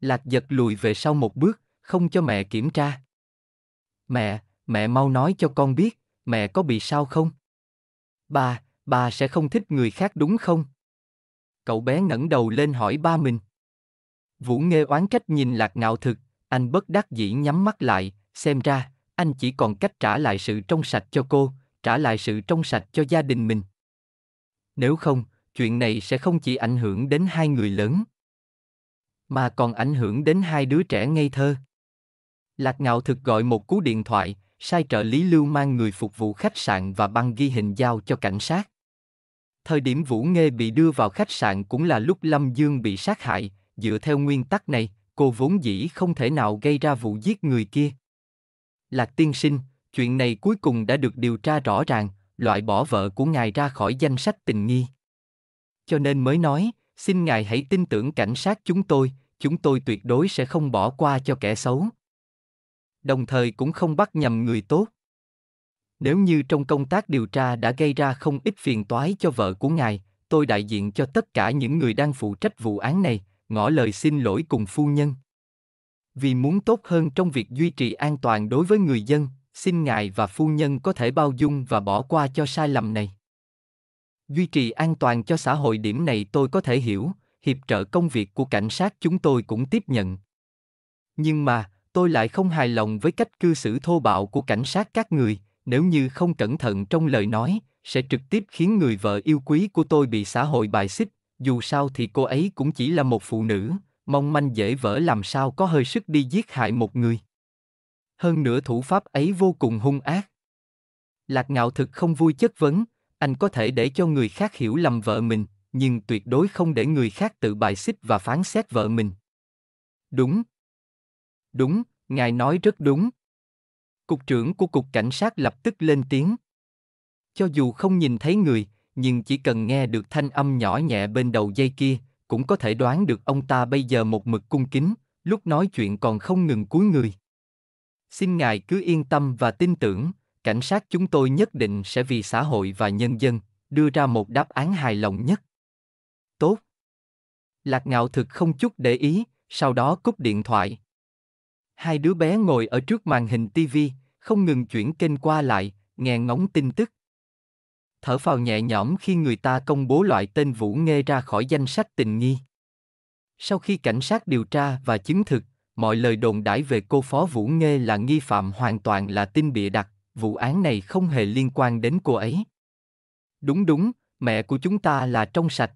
A: Lạc giật lùi về sau một bước, không cho mẹ kiểm tra. Mẹ, mẹ mau nói cho con biết, mẹ có bị sao không? ba ba sẽ không thích người khác đúng không? Cậu bé ngẩng đầu lên hỏi ba mình. Vũ Nghê oán trách nhìn lạc ngạo thực, anh bất đắc dĩ nhắm mắt lại, xem ra, anh chỉ còn cách trả lại sự trong sạch cho cô, trả lại sự trong sạch cho gia đình mình. Nếu không, chuyện này sẽ không chỉ ảnh hưởng đến hai người lớn, mà còn ảnh hưởng đến hai đứa trẻ ngây thơ. Lạc Ngạo thực gọi một cú điện thoại, sai trợ lý Lưu mang người phục vụ khách sạn và băng ghi hình giao cho cảnh sát. Thời điểm Vũ Nghê bị đưa vào khách sạn cũng là lúc Lâm Dương bị sát hại, dựa theo nguyên tắc này, cô vốn dĩ không thể nào gây ra vụ giết người kia. Lạc tiên sinh, chuyện này cuối cùng đã được điều tra rõ ràng, loại bỏ vợ của ngài ra khỏi danh sách tình nghi. Cho nên mới nói, xin ngài hãy tin tưởng cảnh sát chúng tôi, chúng tôi tuyệt đối sẽ không bỏ qua cho kẻ xấu đồng thời cũng không bắt nhầm người tốt. Nếu như trong công tác điều tra đã gây ra không ít phiền toái cho vợ của ngài, tôi đại diện cho tất cả những người đang phụ trách vụ án này, ngỏ lời xin lỗi cùng phu nhân. Vì muốn tốt hơn trong việc duy trì an toàn đối với người dân, xin ngài và phu nhân có thể bao dung và bỏ qua cho sai lầm này. Duy trì an toàn cho xã hội điểm này tôi có thể hiểu, hiệp trợ công việc của cảnh sát chúng tôi cũng tiếp nhận. Nhưng mà, tôi lại không hài lòng với cách cư xử thô bạo của cảnh sát các người, nếu như không cẩn thận trong lời nói, sẽ trực tiếp khiến người vợ yêu quý của tôi bị xã hội bài xích, dù sao thì cô ấy cũng chỉ là một phụ nữ, mong manh dễ vỡ làm sao có hơi sức đi giết hại một người. Hơn nữa thủ pháp ấy vô cùng hung ác. Lạc ngạo thực không vui chất vấn, anh có thể để cho người khác hiểu lầm vợ mình, nhưng tuyệt đối không để người khác tự bài xích và phán xét vợ mình. Đúng, Đúng, ngài nói rất đúng. Cục trưởng của cục cảnh sát lập tức lên tiếng. Cho dù không nhìn thấy người, nhưng chỉ cần nghe được thanh âm nhỏ nhẹ bên đầu dây kia, cũng có thể đoán được ông ta bây giờ một mực cung kính, lúc nói chuyện còn không ngừng cúi người. Xin ngài cứ yên tâm và tin tưởng, cảnh sát chúng tôi nhất định sẽ vì xã hội và nhân dân đưa ra một đáp án hài lòng nhất. Tốt. Lạc Ngạo thực không chút để ý, sau đó cúp điện thoại. Hai đứa bé ngồi ở trước màn hình tivi không ngừng chuyển kênh qua lại, nghe ngóng tin tức. Thở phào nhẹ nhõm khi người ta công bố loại tên Vũ Nghê ra khỏi danh sách tình nghi. Sau khi cảnh sát điều tra và chứng thực, mọi lời đồn đãi về cô phó Vũ Nghê là nghi phạm hoàn toàn là tin bịa đặt, vụ án này không hề liên quan đến cô ấy. Đúng đúng, mẹ của chúng ta là trong sạch.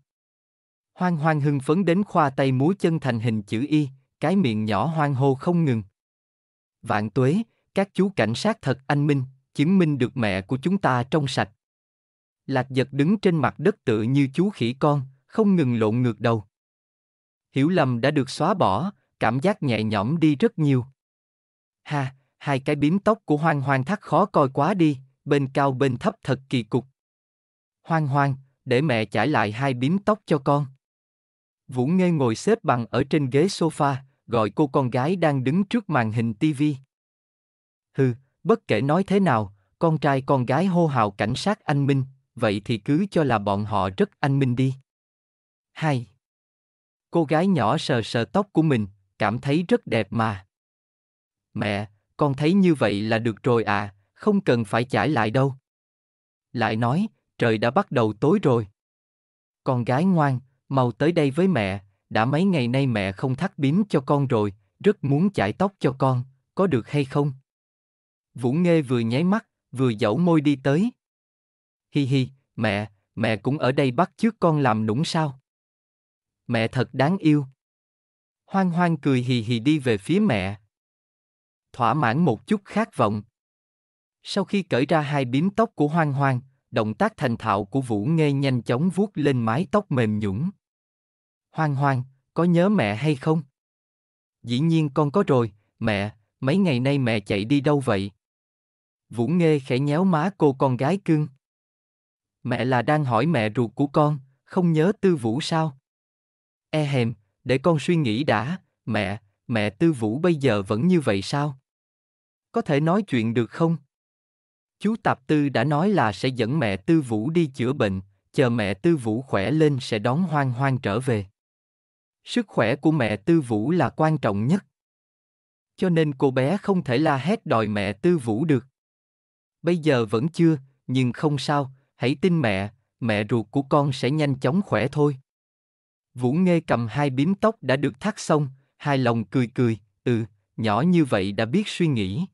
A: Hoang hoang hưng phấn đến khoa tay múa chân thành hình chữ Y, cái miệng nhỏ hoang hô không ngừng vạn tuế, các chú cảnh sát thật anh minh, chứng minh được mẹ của chúng ta trong sạch. Lạc giật đứng trên mặt đất tự như chú khỉ con, không ngừng lộn ngược đầu. Hiểu lầm đã được xóa bỏ, cảm giác nhẹ nhõm đi rất nhiều. Ha, hai cái bím tóc của hoang hoang thắt khó coi quá đi, bên cao bên thấp thật kỳ cục. Hoang hoang, để mẹ chải lại hai bím tóc cho con. Vũ Nghê ngồi xếp bằng ở trên ghế sofa, gọi cô con gái đang đứng trước màn hình tivi. Hừ, bất kể nói thế nào, con trai con gái hô hào cảnh sát anh Minh, vậy thì cứ cho là bọn họ rất anh Minh đi. 2. Cô gái nhỏ sờ sờ tóc của mình, cảm thấy rất đẹp mà. Mẹ, con thấy như vậy là được rồi à, không cần phải chải lại đâu. Lại nói, trời đã bắt đầu tối rồi. Con gái ngoan, mau tới đây với mẹ, đã mấy ngày nay mẹ không thắt bím cho con rồi, rất muốn chải tóc cho con, có được hay không? Vũ Nghê vừa nháy mắt, vừa dẫu môi đi tới. Hi hi, mẹ, mẹ cũng ở đây bắt chước con làm nũng sao? Mẹ thật đáng yêu. Hoang hoang cười hì hì đi về phía mẹ. Thỏa mãn một chút khát vọng. Sau khi cởi ra hai bím tóc của hoang hoang, động tác thành thạo của Vũ Nghê nhanh chóng vuốt lên mái tóc mềm nhũng. Hoang hoang, có nhớ mẹ hay không? Dĩ nhiên con có rồi, mẹ, mấy ngày nay mẹ chạy đi đâu vậy? Vũ Nghê khẽ nhéo má cô con gái cưng. Mẹ là đang hỏi mẹ ruột của con, không nhớ Tư Vũ sao? E hèm, để con suy nghĩ đã, mẹ, mẹ Tư Vũ bây giờ vẫn như vậy sao? Có thể nói chuyện được không? Chú Tạp Tư đã nói là sẽ dẫn mẹ Tư Vũ đi chữa bệnh, chờ mẹ Tư Vũ khỏe lên sẽ đón Hoang Hoang trở về. Sức khỏe của mẹ Tư Vũ là quan trọng nhất. Cho nên cô bé không thể la hét đòi mẹ Tư Vũ được. Bây giờ vẫn chưa, nhưng không sao, hãy tin mẹ, mẹ ruột của con sẽ nhanh chóng khỏe thôi. Vũ Nghê cầm hai bím tóc đã được thắt xong, hai lòng cười cười, ừ, nhỏ như vậy đã biết suy nghĩ.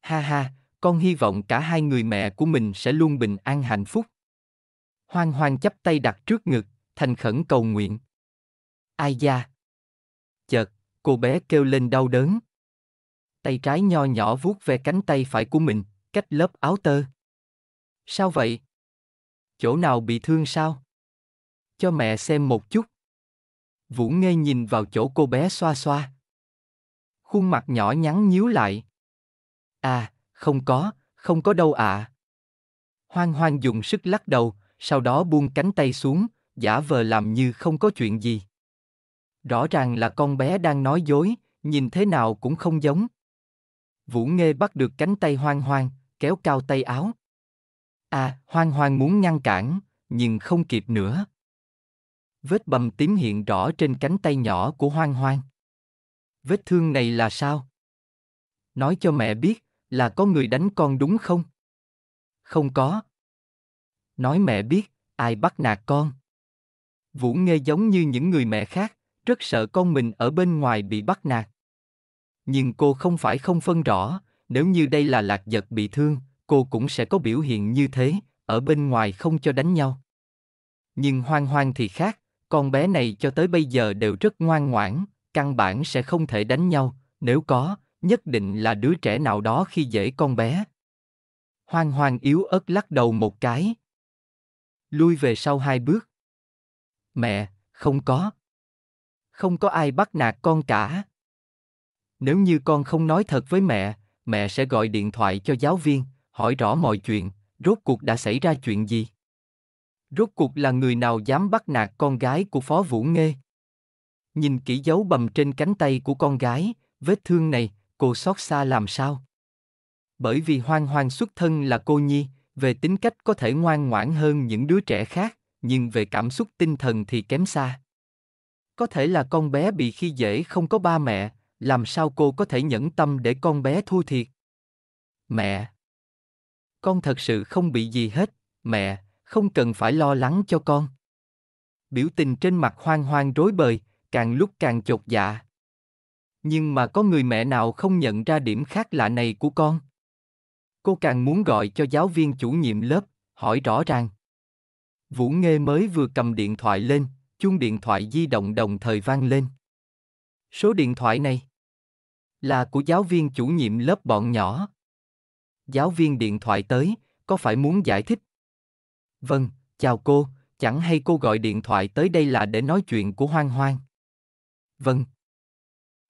A: Ha ha, con hy vọng cả hai người mẹ của mình sẽ luôn bình an hạnh phúc. Hoang hoang chắp tay đặt trước ngực, thành khẩn cầu nguyện, ai da. Chợt, cô bé kêu lên đau đớn. Tay trái nho nhỏ vuốt về cánh tay phải của mình, cách lớp áo tơ. Sao vậy? Chỗ nào bị thương sao? Cho mẹ xem một chút. Vũ Nghê nhìn vào chỗ cô bé xoa xoa. Khuôn mặt nhỏ nhắn nhíu lại. À, không có, không có đâu ạ. À. Hoang hoang dùng sức lắc đầu, sau đó buông cánh tay xuống, giả vờ làm như không có chuyện gì. Rõ ràng là con bé đang nói dối, nhìn thế nào cũng không giống. Vũ Nghê bắt được cánh tay Hoang Hoang, kéo cao tay áo. À, Hoang Hoang muốn ngăn cản, nhưng không kịp nữa. Vết bầm tím hiện rõ trên cánh tay nhỏ của Hoang Hoang. Vết thương này là sao? Nói cho mẹ biết, là có người đánh con đúng không? Không có. Nói mẹ biết, ai bắt nạt con? Vũ Nghê giống như những người mẹ khác, rất sợ con mình ở bên ngoài bị bắt nạt. Nhưng cô không phải không phân rõ, nếu như đây là lạc giật bị thương, cô cũng sẽ có biểu hiện như thế, ở bên ngoài không cho đánh nhau. Nhưng hoang hoang thì khác, con bé này cho tới bây giờ đều rất ngoan ngoãn, căn bản sẽ không thể đánh nhau, nếu có, nhất định là đứa trẻ nào đó khi dễ con bé. Hoang hoang yếu ớt lắc đầu một cái. Lui về sau hai bước. Mẹ, không có, không có ai bắt nạt con cả. Nếu như con không nói thật với mẹ, mẹ sẽ gọi điện thoại cho giáo viên, hỏi rõ mọi chuyện, rốt cuộc đã xảy ra chuyện gì. Rốt cuộc là người nào dám bắt nạt con gái của Phó Vũ Nghê? Nhìn kỹ dấu bầm trên cánh tay của con gái, vết thương này, cô xót xa làm sao? Bởi vì hoang hoang xuất thân là cô nhi, về tính cách có thể ngoan ngoãn hơn những đứa trẻ khác, nhưng về cảm xúc tinh thần thì kém xa. Có thể là con bé bị khi dễ không có ba mẹ, làm sao cô có thể nhẫn tâm để con bé thua thiệt? Mẹ! Con thật sự không bị gì hết, mẹ, không cần phải lo lắng cho con. Biểu tình trên mặt hoang hoang rối bời, càng lúc càng chột dạ. Nhưng mà có người mẹ nào không nhận ra điểm khác lạ này của con? Cô càng muốn gọi cho giáo viên chủ nhiệm lớp, hỏi rõ ràng. Vũ Nghê mới vừa cầm điện thoại lên, chuông điện thoại di động đồng thời vang lên. Số điện thoại này là của giáo viên chủ nhiệm lớp bọn nhỏ. Giáo viên điện thoại tới, có phải muốn giải thích? Vâng, chào cô, chẳng hay cô gọi điện thoại tới đây là để nói chuyện của Hoang Hoang. Vâng.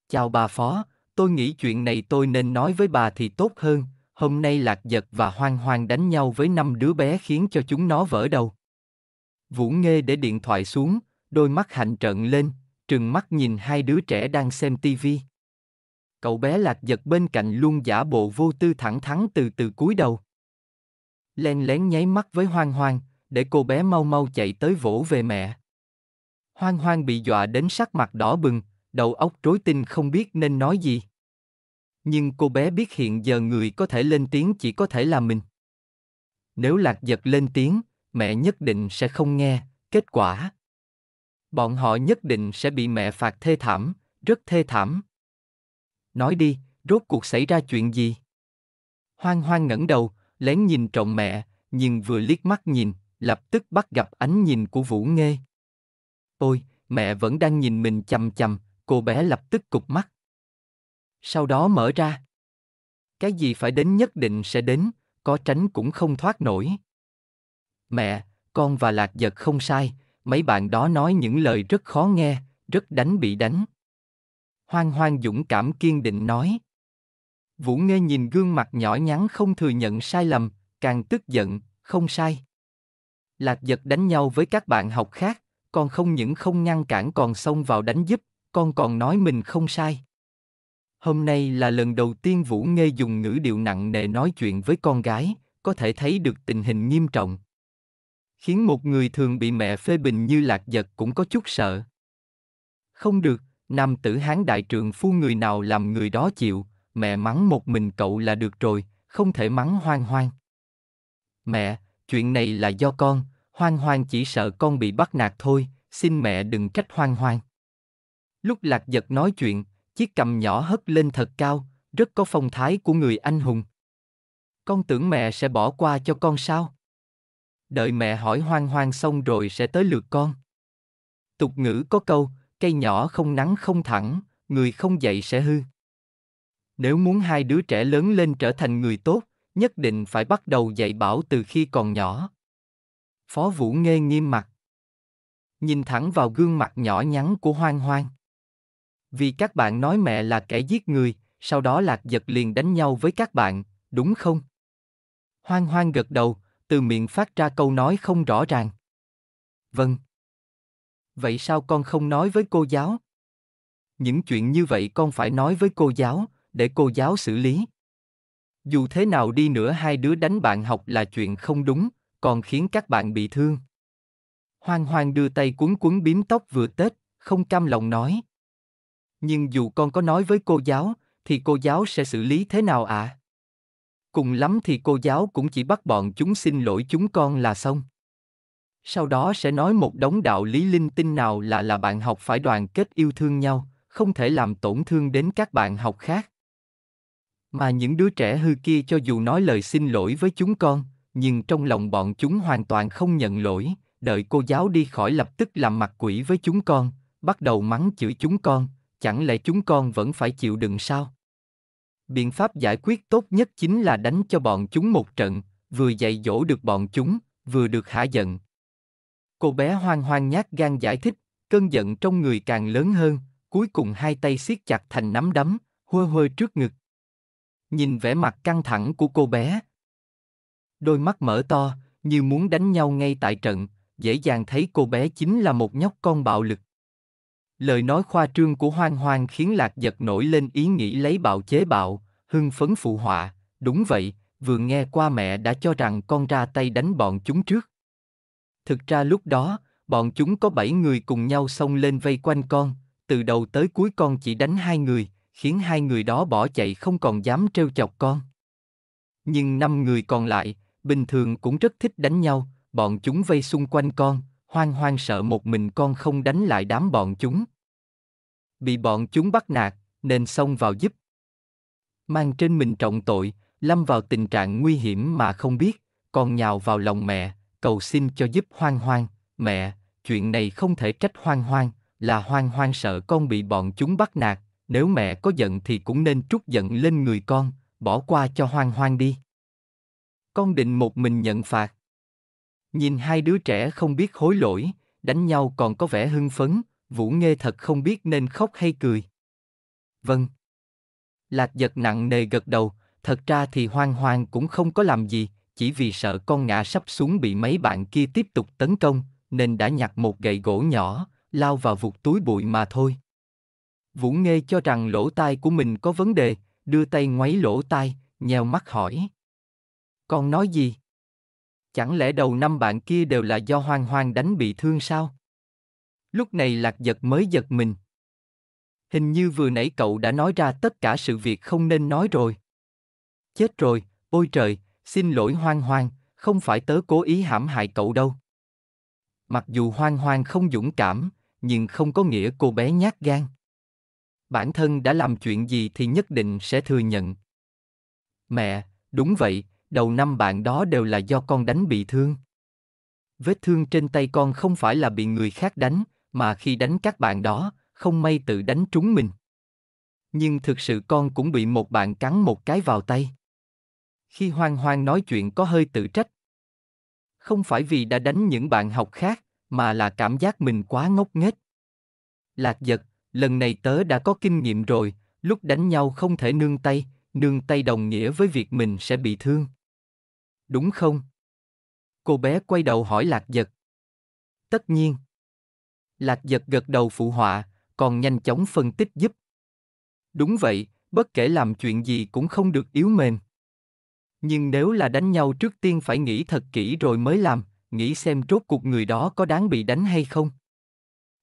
A: Chào bà Phó, tôi nghĩ chuyện này tôi nên nói với bà thì tốt hơn, hôm nay Lạc Giật và Hoang Hoang đánh nhau với năm đứa bé khiến cho chúng nó vỡ đầu. Vũ Nghê để điện thoại xuống, đôi mắt hạnh trợn lên, trừng mắt nhìn hai đứa trẻ đang xem tivi. Cậu bé lạc giật bên cạnh luôn giả bộ vô tư thẳng thắn từ từ cúi đầu. Len lén nháy mắt với hoang hoang, để cô bé mau mau chạy tới vỗ về mẹ. Hoang hoang bị dọa đến sắc mặt đỏ bừng, đầu óc rối tinh không biết nên nói gì. Nhưng cô bé biết hiện giờ người có thể lên tiếng chỉ có thể là mình. Nếu lạc giật lên tiếng, mẹ nhất định sẽ không nghe, kết quả bọn họ nhất định sẽ bị mẹ phạt thê thảm, rất thê thảm. Nói đi, rốt cuộc xảy ra chuyện gì? Hoang hoang ngẩng đầu, lén nhìn trộm mẹ, nhưng vừa liếc mắt nhìn, lập tức bắt gặp ánh nhìn của Vũ Nghê. Ôi, mẹ vẫn đang nhìn mình chầm chầm, cô bé lập tức cục mắt. Sau đó mở ra. Cái gì phải đến nhất định sẽ đến, có tránh cũng không thoát nổi. Mẹ, con và lạc giật không sai, mấy bạn đó nói những lời rất khó nghe, rất đánh bị đánh. Hoang hoang dũng cảm kiên định nói. Vũ Nghê nhìn gương mặt nhỏ nhắn không thừa nhận sai lầm, càng tức giận, không sai. Lạc giật đánh nhau với các bạn học khác, con không những không ngăn cản còn xông vào đánh giúp, con còn nói mình không sai. Hôm nay là lần đầu tiên Vũ Nghê dùng ngữ điệu nặng nề nói chuyện với con gái, có thể thấy được tình hình nghiêm trọng khiến một người thường bị mẹ phê bình như lạc giật cũng có chút sợ. Không được, nam tử hán đại trượng phu người nào làm người đó chịu, mẹ mắng một mình cậu là được rồi, không thể mắng hoang hoang. Mẹ, chuyện này là do con, hoang hoang chỉ sợ con bị bắt nạt thôi, xin mẹ đừng trách hoang hoang. Lúc lạc giật nói chuyện, chiếc cầm nhỏ hất lên thật cao, rất có phong thái của người anh hùng. Con tưởng mẹ sẽ bỏ qua cho con sao? đợi mẹ hỏi hoang hoang xong rồi sẽ tới lượt con. Tục ngữ có câu, cây nhỏ không nắng không thẳng, người không dậy sẽ hư. Nếu muốn hai đứa trẻ lớn lên trở thành người tốt, nhất định phải bắt đầu dạy bảo từ khi còn nhỏ. Phó Vũ Nghê nghiêm mặt. Nhìn thẳng vào gương mặt nhỏ nhắn của Hoang Hoang. Vì các bạn nói mẹ là kẻ giết người, sau đó lạc giật liền đánh nhau với các bạn, đúng không? Hoang Hoang gật đầu, từ miệng phát ra câu nói không rõ ràng. Vâng. Vậy sao con không nói với cô giáo? Những chuyện như vậy con phải nói với cô giáo, để cô giáo xử lý. Dù thế nào đi nữa hai đứa đánh bạn học là chuyện không đúng, còn khiến các bạn bị thương. Hoang hoang đưa tay cuốn cuốn bím tóc vừa tết, không cam lòng nói. Nhưng dù con có nói với cô giáo, thì cô giáo sẽ xử lý thế nào ạ? À? Cùng lắm thì cô giáo cũng chỉ bắt bọn chúng xin lỗi chúng con là xong. Sau đó sẽ nói một đống đạo lý linh tinh nào là là bạn học phải đoàn kết yêu thương nhau, không thể làm tổn thương đến các bạn học khác. Mà những đứa trẻ hư kia cho dù nói lời xin lỗi với chúng con, nhưng trong lòng bọn chúng hoàn toàn không nhận lỗi, đợi cô giáo đi khỏi lập tức làm mặt quỷ với chúng con, bắt đầu mắng chửi chúng con, chẳng lẽ chúng con vẫn phải chịu đựng sao? biện pháp giải quyết tốt nhất chính là đánh cho bọn chúng một trận, vừa dạy dỗ được bọn chúng, vừa được hạ giận. Cô bé hoang hoang nhát gan giải thích, cơn giận trong người càng lớn hơn, cuối cùng hai tay siết chặt thành nắm đấm, hơ hơ trước ngực. Nhìn vẻ mặt căng thẳng của cô bé. Đôi mắt mở to, như muốn đánh nhau ngay tại trận, dễ dàng thấy cô bé chính là một nhóc con bạo lực. Lời nói khoa trương của hoang hoang khiến lạc giật nổi lên ý nghĩ lấy bạo chế bạo, hưng phấn phụ họa, đúng vậy, vừa nghe qua mẹ đã cho rằng con ra tay đánh bọn chúng trước. Thực ra lúc đó, bọn chúng có bảy người cùng nhau xông lên vây quanh con, từ đầu tới cuối con chỉ đánh hai người, khiến hai người đó bỏ chạy không còn dám trêu chọc con. Nhưng năm người còn lại, bình thường cũng rất thích đánh nhau, bọn chúng vây xung quanh con, hoang hoang sợ một mình con không đánh lại đám bọn chúng. Bị bọn chúng bắt nạt, nên xông vào giúp. Mang trên mình trọng tội, lâm vào tình trạng nguy hiểm mà không biết, còn nhào vào lòng mẹ, cầu xin cho giúp hoang hoang, mẹ, chuyện này không thể trách hoang hoang, là hoang hoang sợ con bị bọn chúng bắt nạt, nếu mẹ có giận thì cũng nên trút giận lên người con, bỏ qua cho hoang hoang đi. Con định một mình nhận phạt, Nhìn hai đứa trẻ không biết hối lỗi, đánh nhau còn có vẻ hưng phấn, Vũ Nghê thật không biết nên khóc hay cười. Vâng. Lạc giật nặng nề gật đầu, thật ra thì hoang hoang cũng không có làm gì, chỉ vì sợ con ngã sắp xuống bị mấy bạn kia tiếp tục tấn công, nên đã nhặt một gậy gỗ nhỏ, lao vào vụt túi bụi mà thôi. Vũ Nghê cho rằng lỗ tai của mình có vấn đề, đưa tay ngoáy lỗ tai, nheo mắt hỏi. Con nói gì? Chẳng lẽ đầu năm bạn kia đều là do hoang hoang đánh bị thương sao? Lúc này lạc giật mới giật mình. Hình như vừa nãy cậu đã nói ra tất cả sự việc không nên nói rồi. Chết rồi, ôi trời, xin lỗi hoang hoang, không phải tớ cố ý hãm hại cậu đâu. Mặc dù hoang hoang không dũng cảm, nhưng không có nghĩa cô bé nhát gan. Bản thân đã làm chuyện gì thì nhất định sẽ thừa nhận. Mẹ, đúng vậy, đầu năm bạn đó đều là do con đánh bị thương. Vết thương trên tay con không phải là bị người khác đánh, mà khi đánh các bạn đó, không may tự đánh trúng mình. Nhưng thực sự con cũng bị một bạn cắn một cái vào tay. Khi Hoang Hoang nói chuyện có hơi tự trách. Không phải vì đã đánh những bạn học khác, mà là cảm giác mình quá ngốc nghếch. Lạc giật, lần này tớ đã có kinh nghiệm rồi, lúc đánh nhau không thể nương tay, nương tay đồng nghĩa với việc mình sẽ bị thương. Đúng không? Cô bé quay đầu hỏi lạc giật. Tất nhiên. Lạc giật gật đầu phụ họa, còn nhanh chóng phân tích giúp. Đúng vậy, bất kể làm chuyện gì cũng không được yếu mềm. Nhưng nếu là đánh nhau trước tiên phải nghĩ thật kỹ rồi mới làm, nghĩ xem rốt cuộc người đó có đáng bị đánh hay không.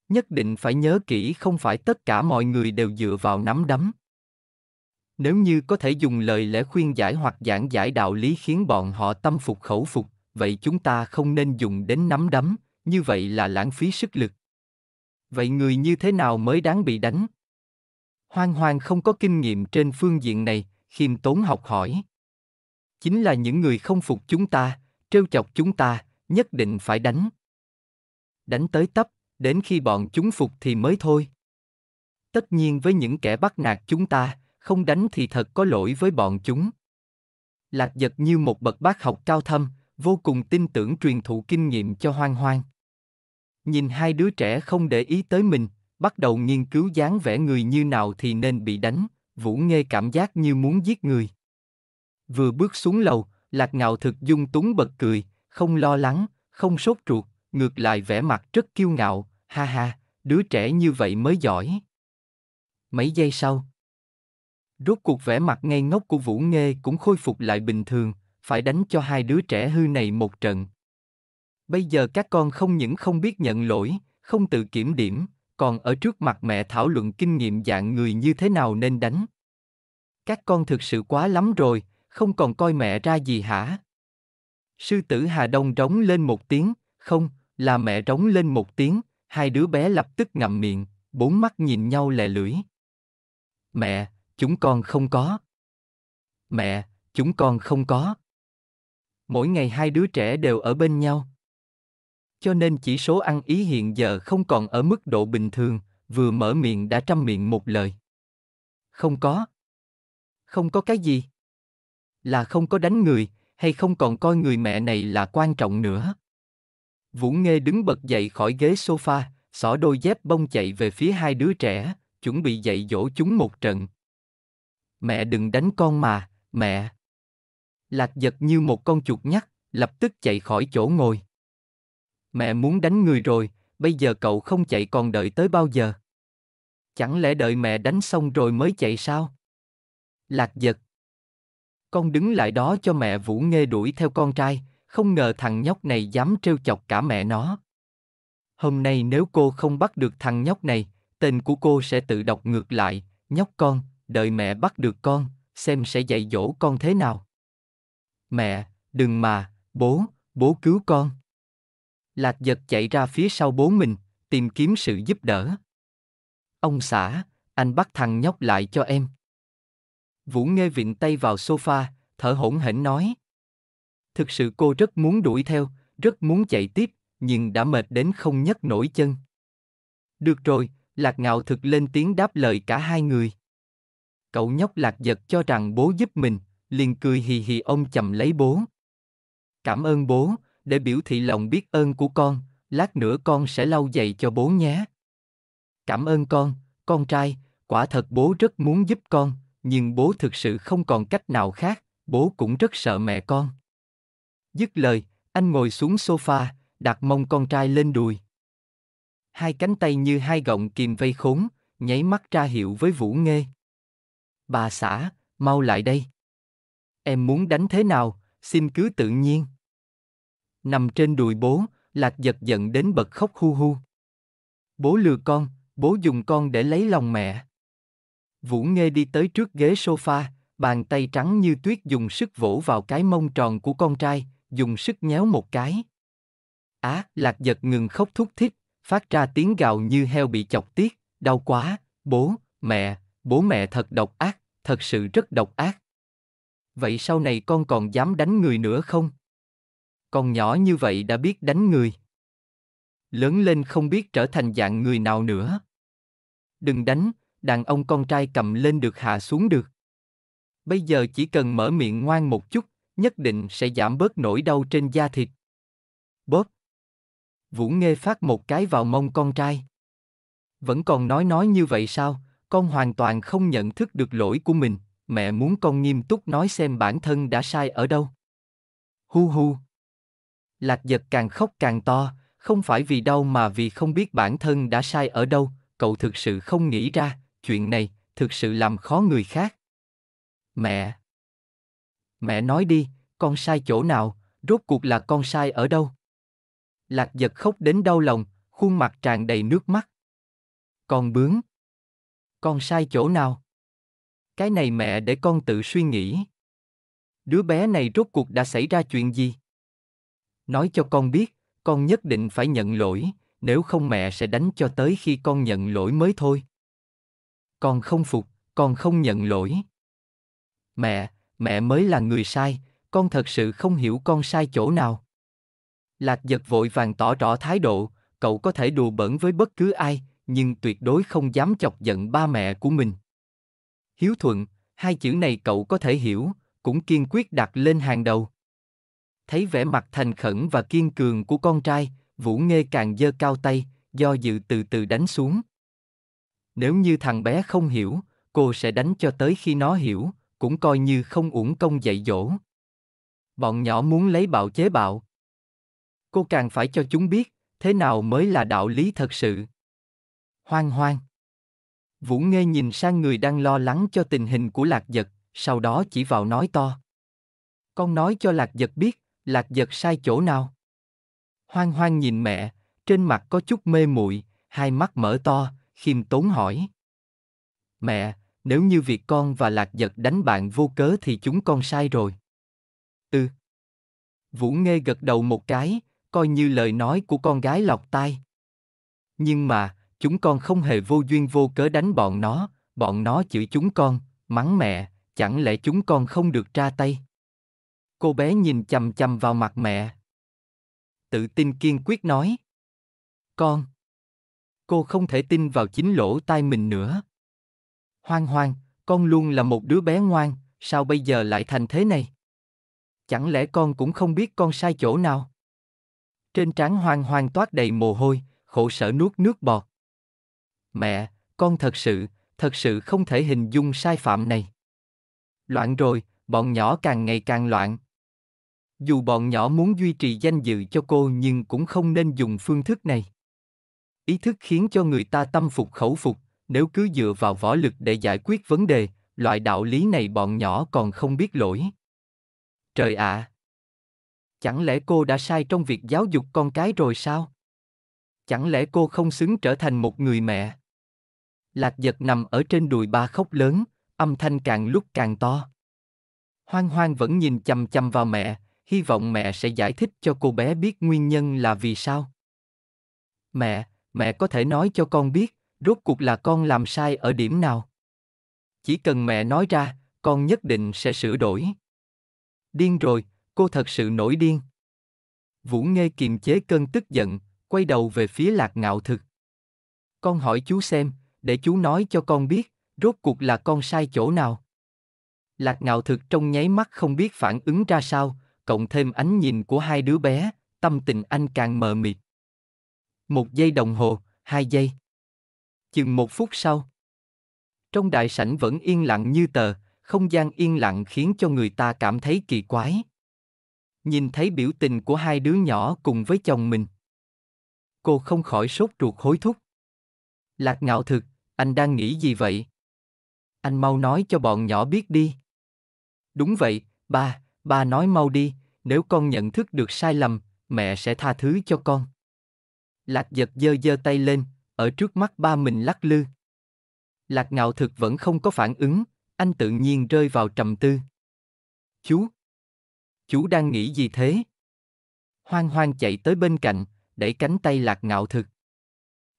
A: Nhất định phải nhớ kỹ không phải tất cả mọi người đều dựa vào nắm đấm. Nếu như có thể dùng lời lẽ khuyên giải hoặc giảng giải đạo lý khiến bọn họ tâm phục khẩu phục, vậy chúng ta không nên dùng đến nắm đấm, như vậy là lãng phí sức lực. Vậy người như thế nào mới đáng bị đánh? Hoang hoang không có kinh nghiệm trên phương diện này, khiêm tốn học hỏi. Chính là những người không phục chúng ta, trêu chọc chúng ta, nhất định phải đánh. Đánh tới tấp, đến khi bọn chúng phục thì mới thôi. Tất nhiên với những kẻ bắt nạt chúng ta, không đánh thì thật có lỗi với bọn chúng. Lạc giật như một bậc bác học cao thâm, vô cùng tin tưởng truyền thụ kinh nghiệm cho hoang hoang. Nhìn hai đứa trẻ không để ý tới mình, bắt đầu nghiên cứu dáng vẻ người như nào thì nên bị đánh, Vũ nghe cảm giác như muốn giết người. Vừa bước xuống lầu, Lạc Ngạo thực dung túng bật cười, không lo lắng, không sốt ruột, ngược lại vẻ mặt rất kiêu ngạo, ha ha, đứa trẻ như vậy mới giỏi. Mấy giây sau, Rốt cuộc vẻ mặt ngây ngốc của Vũ Nghê cũng khôi phục lại bình thường, phải đánh cho hai đứa trẻ hư này một trận. Bây giờ các con không những không biết nhận lỗi, không tự kiểm điểm, còn ở trước mặt mẹ thảo luận kinh nghiệm dạng người như thế nào nên đánh. Các con thực sự quá lắm rồi, không còn coi mẹ ra gì hả? Sư tử Hà Đông rống lên một tiếng, không, là mẹ rống lên một tiếng, hai đứa bé lập tức ngậm miệng, bốn mắt nhìn nhau lè lưỡi. Mẹ, Chúng con không có. Mẹ, chúng con không có. Mỗi ngày hai đứa trẻ đều ở bên nhau. Cho nên chỉ số ăn ý hiện giờ không còn ở mức độ bình thường, vừa mở miệng đã trăm miệng một lời. Không có. Không có cái gì. Là không có đánh người, hay không còn coi người mẹ này là quan trọng nữa. Vũ Nghê đứng bật dậy khỏi ghế sofa, xỏ đôi dép bông chạy về phía hai đứa trẻ, chuẩn bị dạy dỗ chúng một trận mẹ đừng đánh con mà, mẹ. Lạc giật như một con chuột nhắt, lập tức chạy khỏi chỗ ngồi. Mẹ muốn đánh người rồi, bây giờ cậu không chạy còn đợi tới bao giờ? Chẳng lẽ đợi mẹ đánh xong rồi mới chạy sao? Lạc giật. Con đứng lại đó cho mẹ Vũ nghe đuổi theo con trai, không ngờ thằng nhóc này dám trêu chọc cả mẹ nó. Hôm nay nếu cô không bắt được thằng nhóc này, tên của cô sẽ tự đọc ngược lại, nhóc con, đợi mẹ bắt được con, xem sẽ dạy dỗ con thế nào. Mẹ, đừng mà, bố, bố cứu con. Lạc giật chạy ra phía sau bố mình, tìm kiếm sự giúp đỡ. Ông xã, anh bắt thằng nhóc lại cho em. Vũ Nghê vịn tay vào sofa, thở hổn hển nói. Thực sự cô rất muốn đuổi theo, rất muốn chạy tiếp, nhưng đã mệt đến không nhấc nổi chân. Được rồi, Lạc Ngạo thực lên tiếng đáp lời cả hai người cậu nhóc lạc giật cho rằng bố giúp mình, liền cười hì hì ôm chầm lấy bố. Cảm ơn bố, để biểu thị lòng biết ơn của con, lát nữa con sẽ lau giày cho bố nhé. Cảm ơn con, con trai, quả thật bố rất muốn giúp con, nhưng bố thực sự không còn cách nào khác, bố cũng rất sợ mẹ con. Dứt lời, anh ngồi xuống sofa, đặt mông con trai lên đùi. Hai cánh tay như hai gọng kìm vây khốn, nháy mắt ra hiệu với Vũ Nghê bà xã, mau lại đây. Em muốn đánh thế nào, xin cứ tự nhiên. Nằm trên đùi bố, lạc giật giận đến bật khóc hu hu. Bố lừa con, bố dùng con để lấy lòng mẹ. Vũ Nghê đi tới trước ghế sofa, bàn tay trắng như tuyết dùng sức vỗ vào cái mông tròn của con trai, dùng sức nhéo một cái. Á, lạc giật ngừng khóc thúc thích, phát ra tiếng gào như heo bị chọc tiết, đau quá, bố, mẹ, bố mẹ thật độc ác thật sự rất độc ác. Vậy sau này con còn dám đánh người nữa không? Con nhỏ như vậy đã biết đánh người. Lớn lên không biết trở thành dạng người nào nữa. Đừng đánh, đàn ông con trai cầm lên được hạ xuống được. Bây giờ chỉ cần mở miệng ngoan một chút, nhất định sẽ giảm bớt nỗi đau trên da thịt. Bóp. Vũ Nghê phát một cái vào mông con trai. Vẫn còn nói nói như vậy sao, con hoàn toàn không nhận thức được lỗi của mình mẹ muốn con nghiêm túc nói xem bản thân đã sai ở đâu hu hu lạc giật càng khóc càng to không phải vì đau mà vì không biết bản thân đã sai ở đâu cậu thực sự không nghĩ ra chuyện này thực sự làm khó người khác mẹ mẹ nói đi con sai chỗ nào rốt cuộc là con sai ở đâu lạc giật khóc đến đau lòng khuôn mặt tràn đầy nước mắt con bướng con sai chỗ nào cái này mẹ để con tự suy nghĩ đứa bé này rốt cuộc đã xảy ra chuyện gì nói cho con biết con nhất định phải nhận lỗi nếu không mẹ sẽ đánh cho tới khi con nhận lỗi mới thôi con không phục con không nhận lỗi mẹ mẹ mới là người sai con thật sự không hiểu con sai chỗ nào lạc giật vội vàng tỏ rõ thái độ cậu có thể đùa bẩn với bất cứ ai nhưng tuyệt đối không dám chọc giận ba mẹ của mình. Hiếu thuận, hai chữ này cậu có thể hiểu, cũng kiên quyết đặt lên hàng đầu. Thấy vẻ mặt thành khẩn và kiên cường của con trai, Vũ Nghê càng dơ cao tay, do dự từ từ đánh xuống. Nếu như thằng bé không hiểu, cô sẽ đánh cho tới khi nó hiểu, cũng coi như không uổng công dạy dỗ. Bọn nhỏ muốn lấy bạo chế bạo. Cô càng phải cho chúng biết, thế nào mới là đạo lý thật sự. Hoang hoang. Vũ Nghê nhìn sang người đang lo lắng cho tình hình của lạc giật, sau đó chỉ vào nói to. Con nói cho lạc giật biết, lạc giật sai chỗ nào. Hoang hoang nhìn mẹ, trên mặt có chút mê muội, hai mắt mở to, khiêm tốn hỏi. Mẹ, nếu như việc con và lạc giật đánh bạn vô cớ thì chúng con sai rồi. Ừ. Vũ Nghê gật đầu một cái, coi như lời nói của con gái lọc tai. Nhưng mà, Chúng con không hề vô duyên vô cớ đánh bọn nó, bọn nó chửi chúng con, mắng mẹ, chẳng lẽ chúng con không được ra tay? Cô bé nhìn chằm chằm vào mặt mẹ. Tự tin kiên quyết nói. Con. Cô không thể tin vào chính lỗ tai mình nữa. Hoang hoang, con luôn là một đứa bé ngoan, sao bây giờ lại thành thế này? Chẳng lẽ con cũng không biết con sai chỗ nào? Trên trán hoang hoang toát đầy mồ hôi, khổ sở nuốt nước bọt mẹ, con thật sự, thật sự không thể hình dung sai phạm này. Loạn rồi, bọn nhỏ càng ngày càng loạn. Dù bọn nhỏ muốn duy trì danh dự cho cô nhưng cũng không nên dùng phương thức này. Ý thức khiến cho người ta tâm phục khẩu phục, nếu cứ dựa vào võ lực để giải quyết vấn đề, loại đạo lý này bọn nhỏ còn không biết lỗi. Trời ạ! À, chẳng lẽ cô đã sai trong việc giáo dục con cái rồi sao? Chẳng lẽ cô không xứng trở thành một người mẹ? Lạc giật nằm ở trên đùi ba khóc lớn, âm thanh càng lúc càng to. Hoang hoang vẫn nhìn chăm chăm vào mẹ, hy vọng mẹ sẽ giải thích cho cô bé biết nguyên nhân là vì sao. Mẹ, mẹ có thể nói cho con biết, rốt cuộc là con làm sai ở điểm nào. Chỉ cần mẹ nói ra, con nhất định sẽ sửa đổi. Điên rồi, cô thật sự nổi điên. Vũ Nghê kiềm chế cơn tức giận, quay đầu về phía lạc ngạo thực. Con hỏi chú xem, để chú nói cho con biết, rốt cuộc là con sai chỗ nào. Lạc ngạo thực trong nháy mắt không biết phản ứng ra sao, cộng thêm ánh nhìn của hai đứa bé, tâm tình anh càng mờ mịt. Một giây đồng hồ, hai giây. Chừng một phút sau. Trong đại sảnh vẫn yên lặng như tờ, không gian yên lặng khiến cho người ta cảm thấy kỳ quái. Nhìn thấy biểu tình của hai đứa nhỏ cùng với chồng mình. Cô không khỏi sốt ruột hối thúc. Lạc ngạo thực, anh đang nghĩ gì vậy? Anh mau nói cho bọn nhỏ biết đi. Đúng vậy, ba, ba nói mau đi, nếu con nhận thức được sai lầm, mẹ sẽ tha thứ cho con. Lạc giật dơ dơ tay lên, ở trước mắt ba mình lắc lư. Lạc ngạo thực vẫn không có phản ứng, anh tự nhiên rơi vào trầm tư. Chú! Chú đang nghĩ gì thế? Hoang hoang chạy tới bên cạnh, đẩy cánh tay lạc ngạo thực.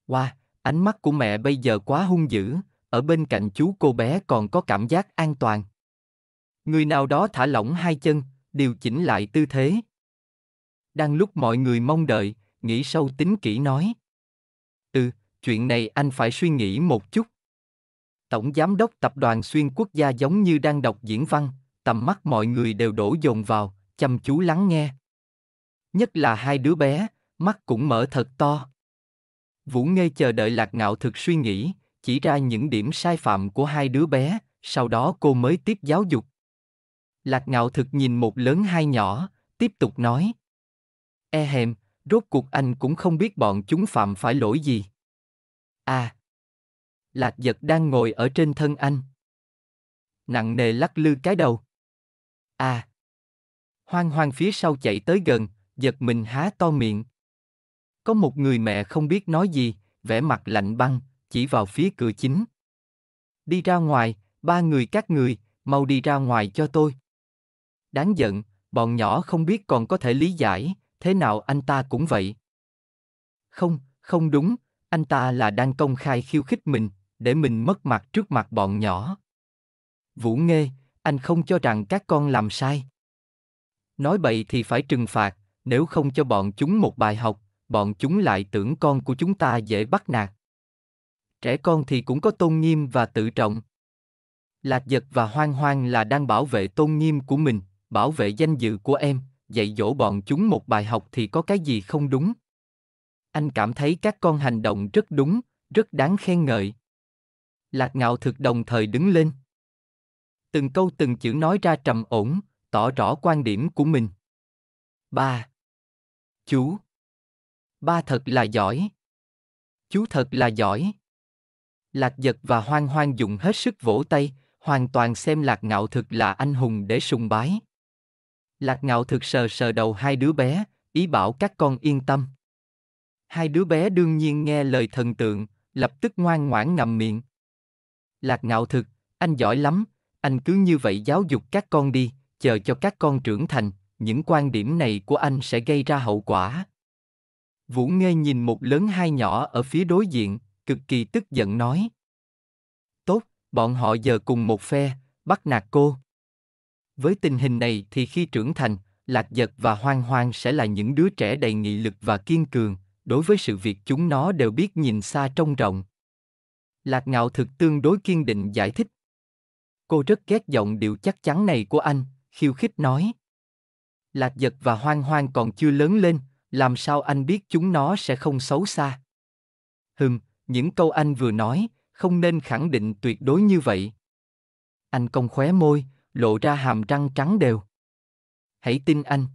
A: Qua, wow, Ánh mắt của mẹ bây giờ quá hung dữ, ở bên cạnh chú cô bé còn có cảm giác an toàn. Người nào đó thả lỏng hai chân, điều chỉnh lại tư thế. Đang lúc mọi người mong đợi, nghĩ sâu tính kỹ nói. Ừ, chuyện này anh phải suy nghĩ một chút. Tổng giám đốc tập đoàn xuyên quốc gia giống như đang đọc diễn văn, tầm mắt mọi người đều đổ dồn vào, chăm chú lắng nghe. Nhất là hai đứa bé, mắt cũng mở thật to. Vũ ngây chờ đợi Lạc Ngạo thực suy nghĩ, chỉ ra những điểm sai phạm của hai đứa bé, sau đó cô mới tiếp giáo dục. Lạc Ngạo thực nhìn một lớn hai nhỏ, tiếp tục nói. E hèm, rốt cuộc anh cũng không biết bọn chúng phạm phải lỗi gì. À. Lạc giật đang ngồi ở trên thân anh. Nặng nề lắc lư cái đầu. À. Hoang hoang phía sau chạy tới gần, giật mình há to miệng. Có một người mẹ không biết nói gì, vẻ mặt lạnh băng, chỉ vào phía cửa chính. Đi ra ngoài, ba người các người, mau đi ra ngoài cho tôi. Đáng giận, bọn nhỏ không biết còn có thể lý giải, thế nào anh ta cũng vậy. Không, không đúng, anh ta là đang công khai khiêu khích mình, để mình mất mặt trước mặt bọn nhỏ. Vũ Nghê, anh không cho rằng các con làm sai. Nói bậy thì phải trừng phạt, nếu không cho bọn chúng một bài học, bọn chúng lại tưởng con của chúng ta dễ bắt nạt. Trẻ con thì cũng có tôn nghiêm và tự trọng. Lạc giật và hoang hoang là đang bảo vệ tôn nghiêm của mình, bảo vệ danh dự của em, dạy dỗ bọn chúng một bài học thì có cái gì không đúng. Anh cảm thấy các con hành động rất đúng, rất đáng khen ngợi. Lạc ngạo thực đồng thời đứng lên. Từng câu từng chữ nói ra trầm ổn, tỏ rõ quan điểm của mình. 3. Chú Ba thật là giỏi. Chú thật là giỏi. Lạc giật và hoang hoang dùng hết sức vỗ tay, hoàn toàn xem lạc ngạo thực là anh hùng để sùng bái. Lạc ngạo thực sờ sờ đầu hai đứa bé, ý bảo các con yên tâm. Hai đứa bé đương nhiên nghe lời thần tượng, lập tức ngoan ngoãn ngậm miệng. Lạc ngạo thực, anh giỏi lắm, anh cứ như vậy giáo dục các con đi, chờ cho các con trưởng thành, những quan điểm này của anh sẽ gây ra hậu quả. Vũ Nghê nhìn một lớn hai nhỏ ở phía đối diện, cực kỳ tức giận nói. Tốt, bọn họ giờ cùng một phe, bắt nạt cô. Với tình hình này thì khi trưởng thành, Lạc Giật và Hoang Hoang sẽ là những đứa trẻ đầy nghị lực và kiên cường, đối với sự việc chúng nó đều biết nhìn xa trông rộng. Lạc Ngạo thực tương đối kiên định giải thích. Cô rất ghét giọng điệu chắc chắn này của anh, khiêu khích nói. Lạc Giật và Hoang Hoang còn chưa lớn lên, làm sao anh biết chúng nó sẽ không xấu xa? Hừm, những câu anh vừa nói, không nên khẳng định tuyệt đối như vậy. Anh cong khóe môi, lộ ra hàm răng trắng đều. Hãy tin anh.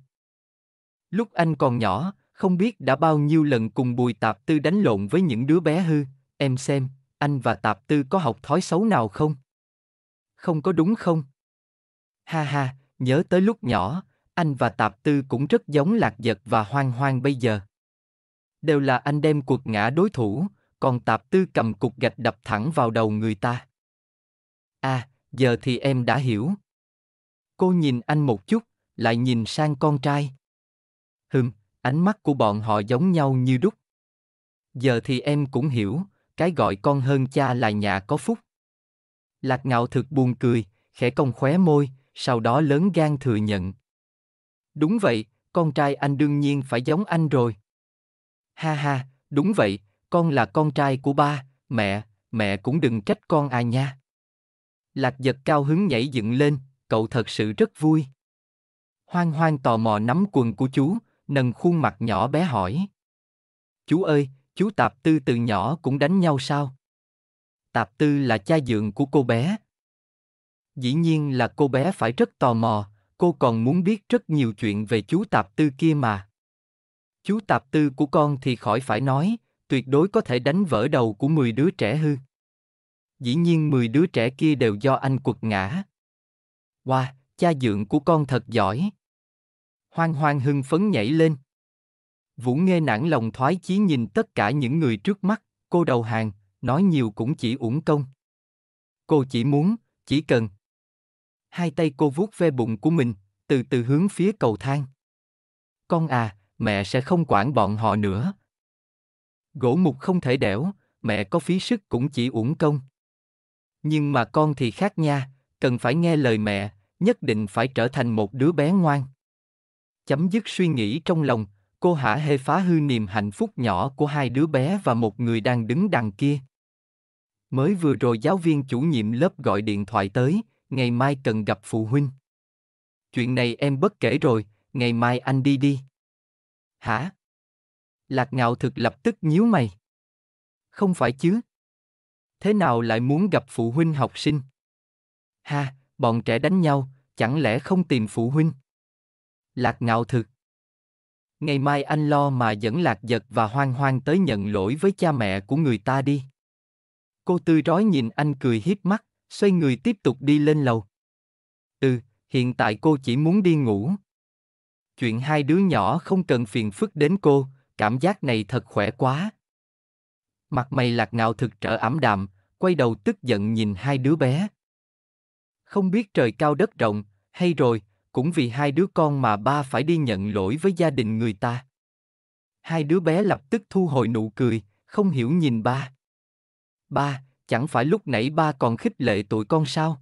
A: Lúc anh còn nhỏ, không biết đã bao nhiêu lần cùng Bùi Tạp Tư đánh lộn với những đứa bé hư, em xem, anh và Tạp Tư có học thói xấu nào không? Không có đúng không? Ha ha, nhớ tới lúc nhỏ, anh và tạp tư cũng rất giống lạc giật và hoang hoang bây giờ. Đều là anh đem cuộc ngã đối thủ, còn tạp tư cầm cục gạch đập thẳng vào đầu người ta. À, giờ thì em đã hiểu. Cô nhìn anh một chút, lại nhìn sang con trai. Hừm, ánh mắt của bọn họ giống nhau như đúc. Giờ thì em cũng hiểu, cái gọi con hơn cha là nhà có phúc. Lạc ngạo thực buồn cười, khẽ cong khóe môi, sau đó lớn gan thừa nhận, Đúng vậy, con trai anh đương nhiên phải giống anh rồi. Ha ha, đúng vậy, con là con trai của ba, mẹ, mẹ cũng đừng trách con à nha. Lạc giật cao hứng nhảy dựng lên, cậu thật sự rất vui. Hoang hoang tò mò nắm quần của chú, nâng khuôn mặt nhỏ bé hỏi. Chú ơi, chú Tạp Tư từ nhỏ cũng đánh nhau sao? Tạp Tư là cha dượng của cô bé. Dĩ nhiên là cô bé phải rất tò mò, cô còn muốn biết rất nhiều chuyện về chú tạp tư kia mà. Chú tạp tư của con thì khỏi phải nói, tuyệt đối có thể đánh vỡ đầu của 10 đứa trẻ hư. Dĩ nhiên 10 đứa trẻ kia đều do anh quật ngã. Wow, cha dượng của con thật giỏi. Hoang hoang hưng phấn nhảy lên. Vũ nghe nản lòng thoái chí nhìn tất cả những người trước mắt, cô đầu hàng, nói nhiều cũng chỉ uổng công. Cô chỉ muốn, chỉ cần, hai tay cô vuốt ve bụng của mình, từ từ hướng phía cầu thang. Con à, mẹ sẽ không quản bọn họ nữa. Gỗ mục không thể đẻo, mẹ có phí sức cũng chỉ uổng công. Nhưng mà con thì khác nha, cần phải nghe lời mẹ, nhất định phải trở thành một đứa bé ngoan. Chấm dứt suy nghĩ trong lòng, cô hả hê phá hư niềm hạnh phúc nhỏ của hai đứa bé và một người đang đứng đằng kia. Mới vừa rồi giáo viên chủ nhiệm lớp gọi điện thoại tới, ngày mai cần gặp phụ huynh. Chuyện này em bất kể rồi, ngày mai anh đi đi. Hả? Lạc ngạo thực lập tức nhíu mày. Không phải chứ? Thế nào lại muốn gặp phụ huynh học sinh? Ha, bọn trẻ đánh nhau, chẳng lẽ không tìm phụ huynh? Lạc ngạo thực. Ngày mai anh lo mà dẫn lạc giật và hoang hoang tới nhận lỗi với cha mẹ của người ta đi. Cô tư rói nhìn anh cười hiếp mắt xoay người tiếp tục đi lên lầu. Ừ, hiện tại cô chỉ muốn đi ngủ. Chuyện hai đứa nhỏ không cần phiền phức đến cô, cảm giác này thật khỏe quá. Mặt mày lạc ngạo thực trở ảm đạm, quay đầu tức giận nhìn hai đứa bé. Không biết trời cao đất rộng, hay rồi, cũng vì hai đứa con mà ba phải đi nhận lỗi với gia đình người ta. Hai đứa bé lập tức thu hồi nụ cười, không hiểu nhìn ba. Ba, chẳng phải lúc nãy ba còn khích lệ tụi con sao?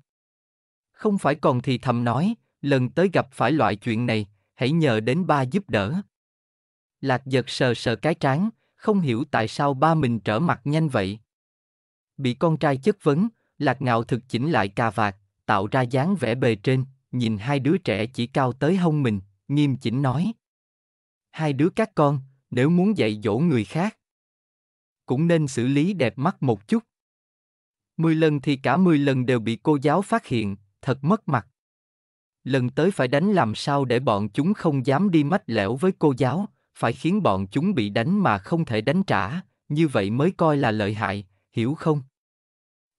A: Không phải còn thì thầm nói, lần tới gặp phải loại chuyện này, hãy nhờ đến ba giúp đỡ. Lạc giật sờ sờ cái trán, không hiểu tại sao ba mình trở mặt nhanh vậy. Bị con trai chất vấn, Lạc ngạo thực chỉnh lại cà vạt, tạo ra dáng vẻ bề trên, nhìn hai đứa trẻ chỉ cao tới hông mình, nghiêm chỉnh nói. Hai đứa các con, nếu muốn dạy dỗ người khác, cũng nên xử lý đẹp mắt một chút. 10 lần thì cả 10 lần đều bị cô giáo phát hiện, thật mất mặt. Lần tới phải đánh làm sao để bọn chúng không dám đi mách lẻo với cô giáo, phải khiến bọn chúng bị đánh mà không thể đánh trả, như vậy mới coi là lợi hại, hiểu không?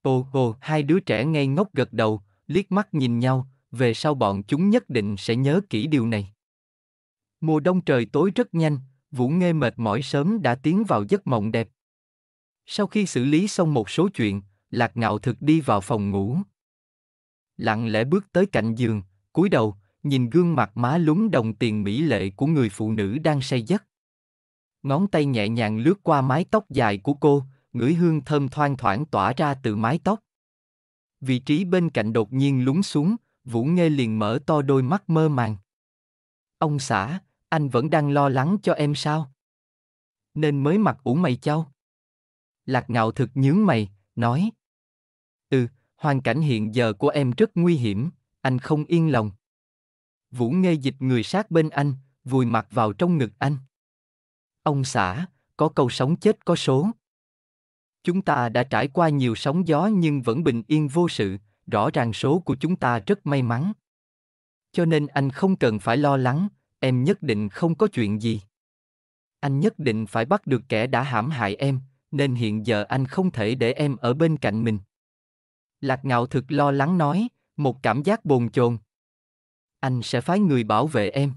A: Ồ ồ, hai đứa trẻ ngây ngốc gật đầu, liếc mắt nhìn nhau, về sau bọn chúng nhất định sẽ nhớ kỹ điều này. Mùa đông trời tối rất nhanh, Vũ Nghê mệt mỏi sớm đã tiến vào giấc mộng đẹp. Sau khi xử lý xong một số chuyện, lạc ngạo thực đi vào phòng ngủ lặng lẽ bước tới cạnh giường cúi đầu nhìn gương mặt má lúng đồng tiền mỹ lệ của người phụ nữ đang say giấc ngón tay nhẹ nhàng lướt qua mái tóc dài của cô ngửi hương thơm thoang thoảng tỏa ra từ mái tóc vị trí bên cạnh đột nhiên lún xuống vũ nghe liền mở to đôi mắt mơ màng ông xã anh vẫn đang lo lắng cho em sao nên mới mặc ủ mày chau lạc ngạo thực nhướng mày nói hoàn cảnh hiện giờ của em rất nguy hiểm, anh không yên lòng. Vũ Nghê dịch người sát bên anh, vùi mặt vào trong ngực anh. Ông xã, có câu sống chết có số. Chúng ta đã trải qua nhiều sóng gió nhưng vẫn bình yên vô sự, rõ ràng số của chúng ta rất may mắn. Cho nên anh không cần phải lo lắng, em nhất định không có chuyện gì. Anh nhất định phải bắt được kẻ đã hãm hại em, nên hiện giờ anh không thể để em ở bên cạnh mình. Lạc ngạo thực lo lắng nói, một cảm giác bồn chồn. Anh sẽ phái người bảo vệ em.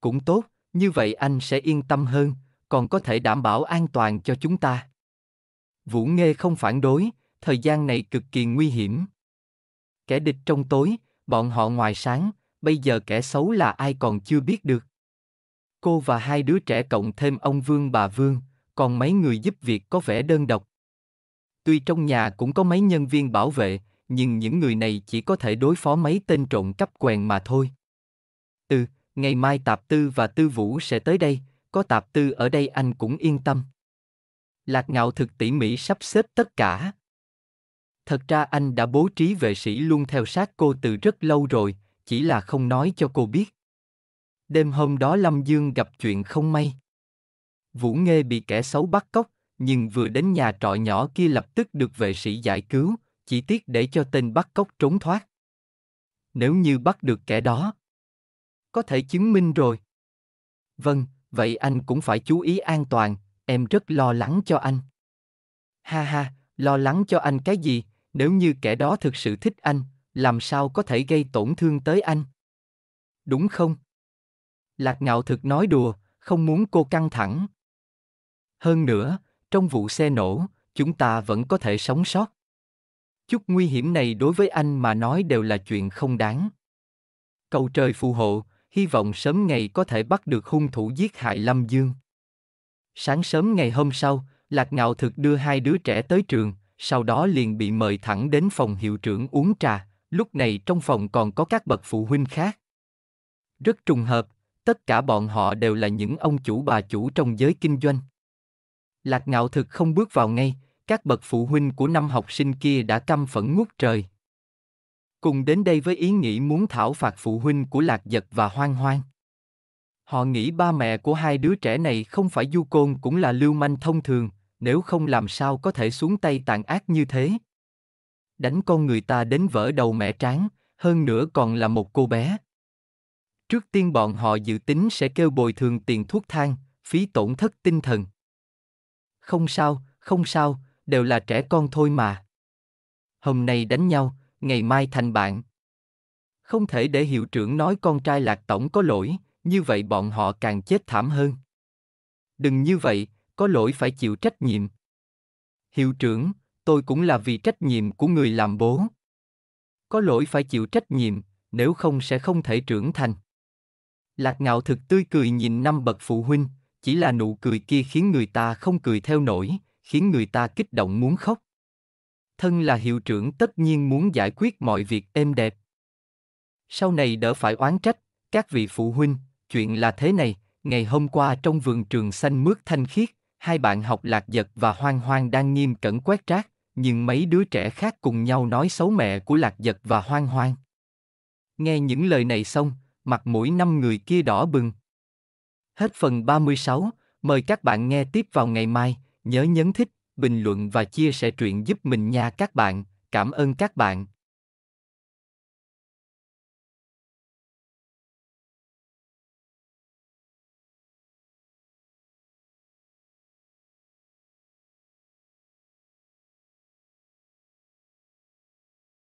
A: Cũng tốt, như vậy anh sẽ yên tâm hơn, còn có thể đảm bảo an toàn cho chúng ta. Vũ Nghê không phản đối, thời gian này cực kỳ nguy hiểm. Kẻ địch trong tối, bọn họ ngoài sáng, bây giờ kẻ xấu là ai còn chưa biết được. Cô và hai đứa trẻ cộng thêm ông Vương bà Vương, còn mấy người giúp việc có vẻ đơn độc. Tuy trong nhà cũng có mấy nhân viên bảo vệ, nhưng những người này chỉ có thể đối phó mấy tên trộm cắp quèn mà thôi. Từ, ngày mai Tạp Tư và Tư Vũ sẽ tới đây, có Tạp Tư ở đây anh cũng yên tâm. Lạc Ngạo thực tỉ mỉ sắp xếp tất cả. Thật ra anh đã bố trí vệ sĩ luôn theo sát cô từ rất lâu rồi, chỉ là không nói cho cô biết. Đêm hôm đó Lâm Dương gặp chuyện không may. Vũ Nghê bị kẻ xấu bắt cóc, nhưng vừa đến nhà trọ nhỏ kia lập tức được vệ sĩ giải cứu, chỉ tiếc để cho tên bắt cóc trốn thoát. Nếu như bắt được kẻ đó, có thể chứng minh rồi. Vâng, vậy anh cũng phải chú ý an toàn, em rất lo lắng cho anh. Ha ha, lo lắng cho anh cái gì, nếu như kẻ đó thực sự thích anh, làm sao có thể gây tổn thương tới anh? Đúng không? Lạc ngạo thực nói đùa, không muốn cô căng thẳng. Hơn nữa, trong vụ xe nổ, chúng ta vẫn có thể sống sót. Chút nguy hiểm này đối với anh mà nói đều là chuyện không đáng. Cầu trời phù hộ, hy vọng sớm ngày có thể bắt được hung thủ giết hại Lâm Dương. Sáng sớm ngày hôm sau, Lạc Ngạo Thực đưa hai đứa trẻ tới trường, sau đó liền bị mời thẳng đến phòng hiệu trưởng uống trà, lúc này trong phòng còn có các bậc phụ huynh khác. Rất trùng hợp, tất cả bọn họ đều là những ông chủ bà chủ trong giới kinh doanh. Lạc ngạo thực không bước vào ngay, các bậc phụ huynh của năm học sinh kia đã căm phẫn ngút trời. Cùng đến đây với ý nghĩ muốn thảo phạt phụ huynh của lạc giật và hoang hoang. Họ nghĩ ba mẹ của hai đứa trẻ này không phải du côn cũng là lưu manh thông thường, nếu không làm sao có thể xuống tay tàn ác như thế. Đánh con người ta đến vỡ đầu mẹ tráng, hơn nữa còn là một cô bé. Trước tiên bọn họ dự tính sẽ kêu bồi thường tiền thuốc thang, phí tổn thất tinh thần. Không sao, không sao, đều là trẻ con thôi mà. Hôm nay đánh nhau, ngày mai thành bạn. Không thể để hiệu trưởng nói con trai lạc tổng có lỗi, như vậy bọn họ càng chết thảm hơn. Đừng như vậy, có lỗi phải chịu trách nhiệm. Hiệu trưởng, tôi cũng là vì trách nhiệm của người làm bố. Có lỗi phải chịu trách nhiệm, nếu không sẽ không thể trưởng thành. Lạc ngạo thực tươi cười nhìn năm bậc phụ huynh, chỉ là nụ cười kia khiến người ta không cười theo nổi, khiến người ta kích động muốn khóc. Thân là hiệu trưởng tất nhiên muốn giải quyết mọi việc êm đẹp. Sau này đỡ phải oán trách, các vị phụ huynh, chuyện là thế này, ngày hôm qua trong vườn trường xanh mướt thanh khiết, hai bạn học lạc giật và hoang hoang đang nghiêm cẩn quét rác, nhưng mấy đứa trẻ khác cùng nhau nói xấu mẹ của lạc giật và hoang hoang. Nghe những lời này xong, mặt mũi năm người kia đỏ bừng. Hết phần 36, mời các bạn nghe tiếp vào ngày mai, nhớ nhấn thích, bình luận và chia sẻ truyện giúp mình nha các bạn, cảm ơn các bạn.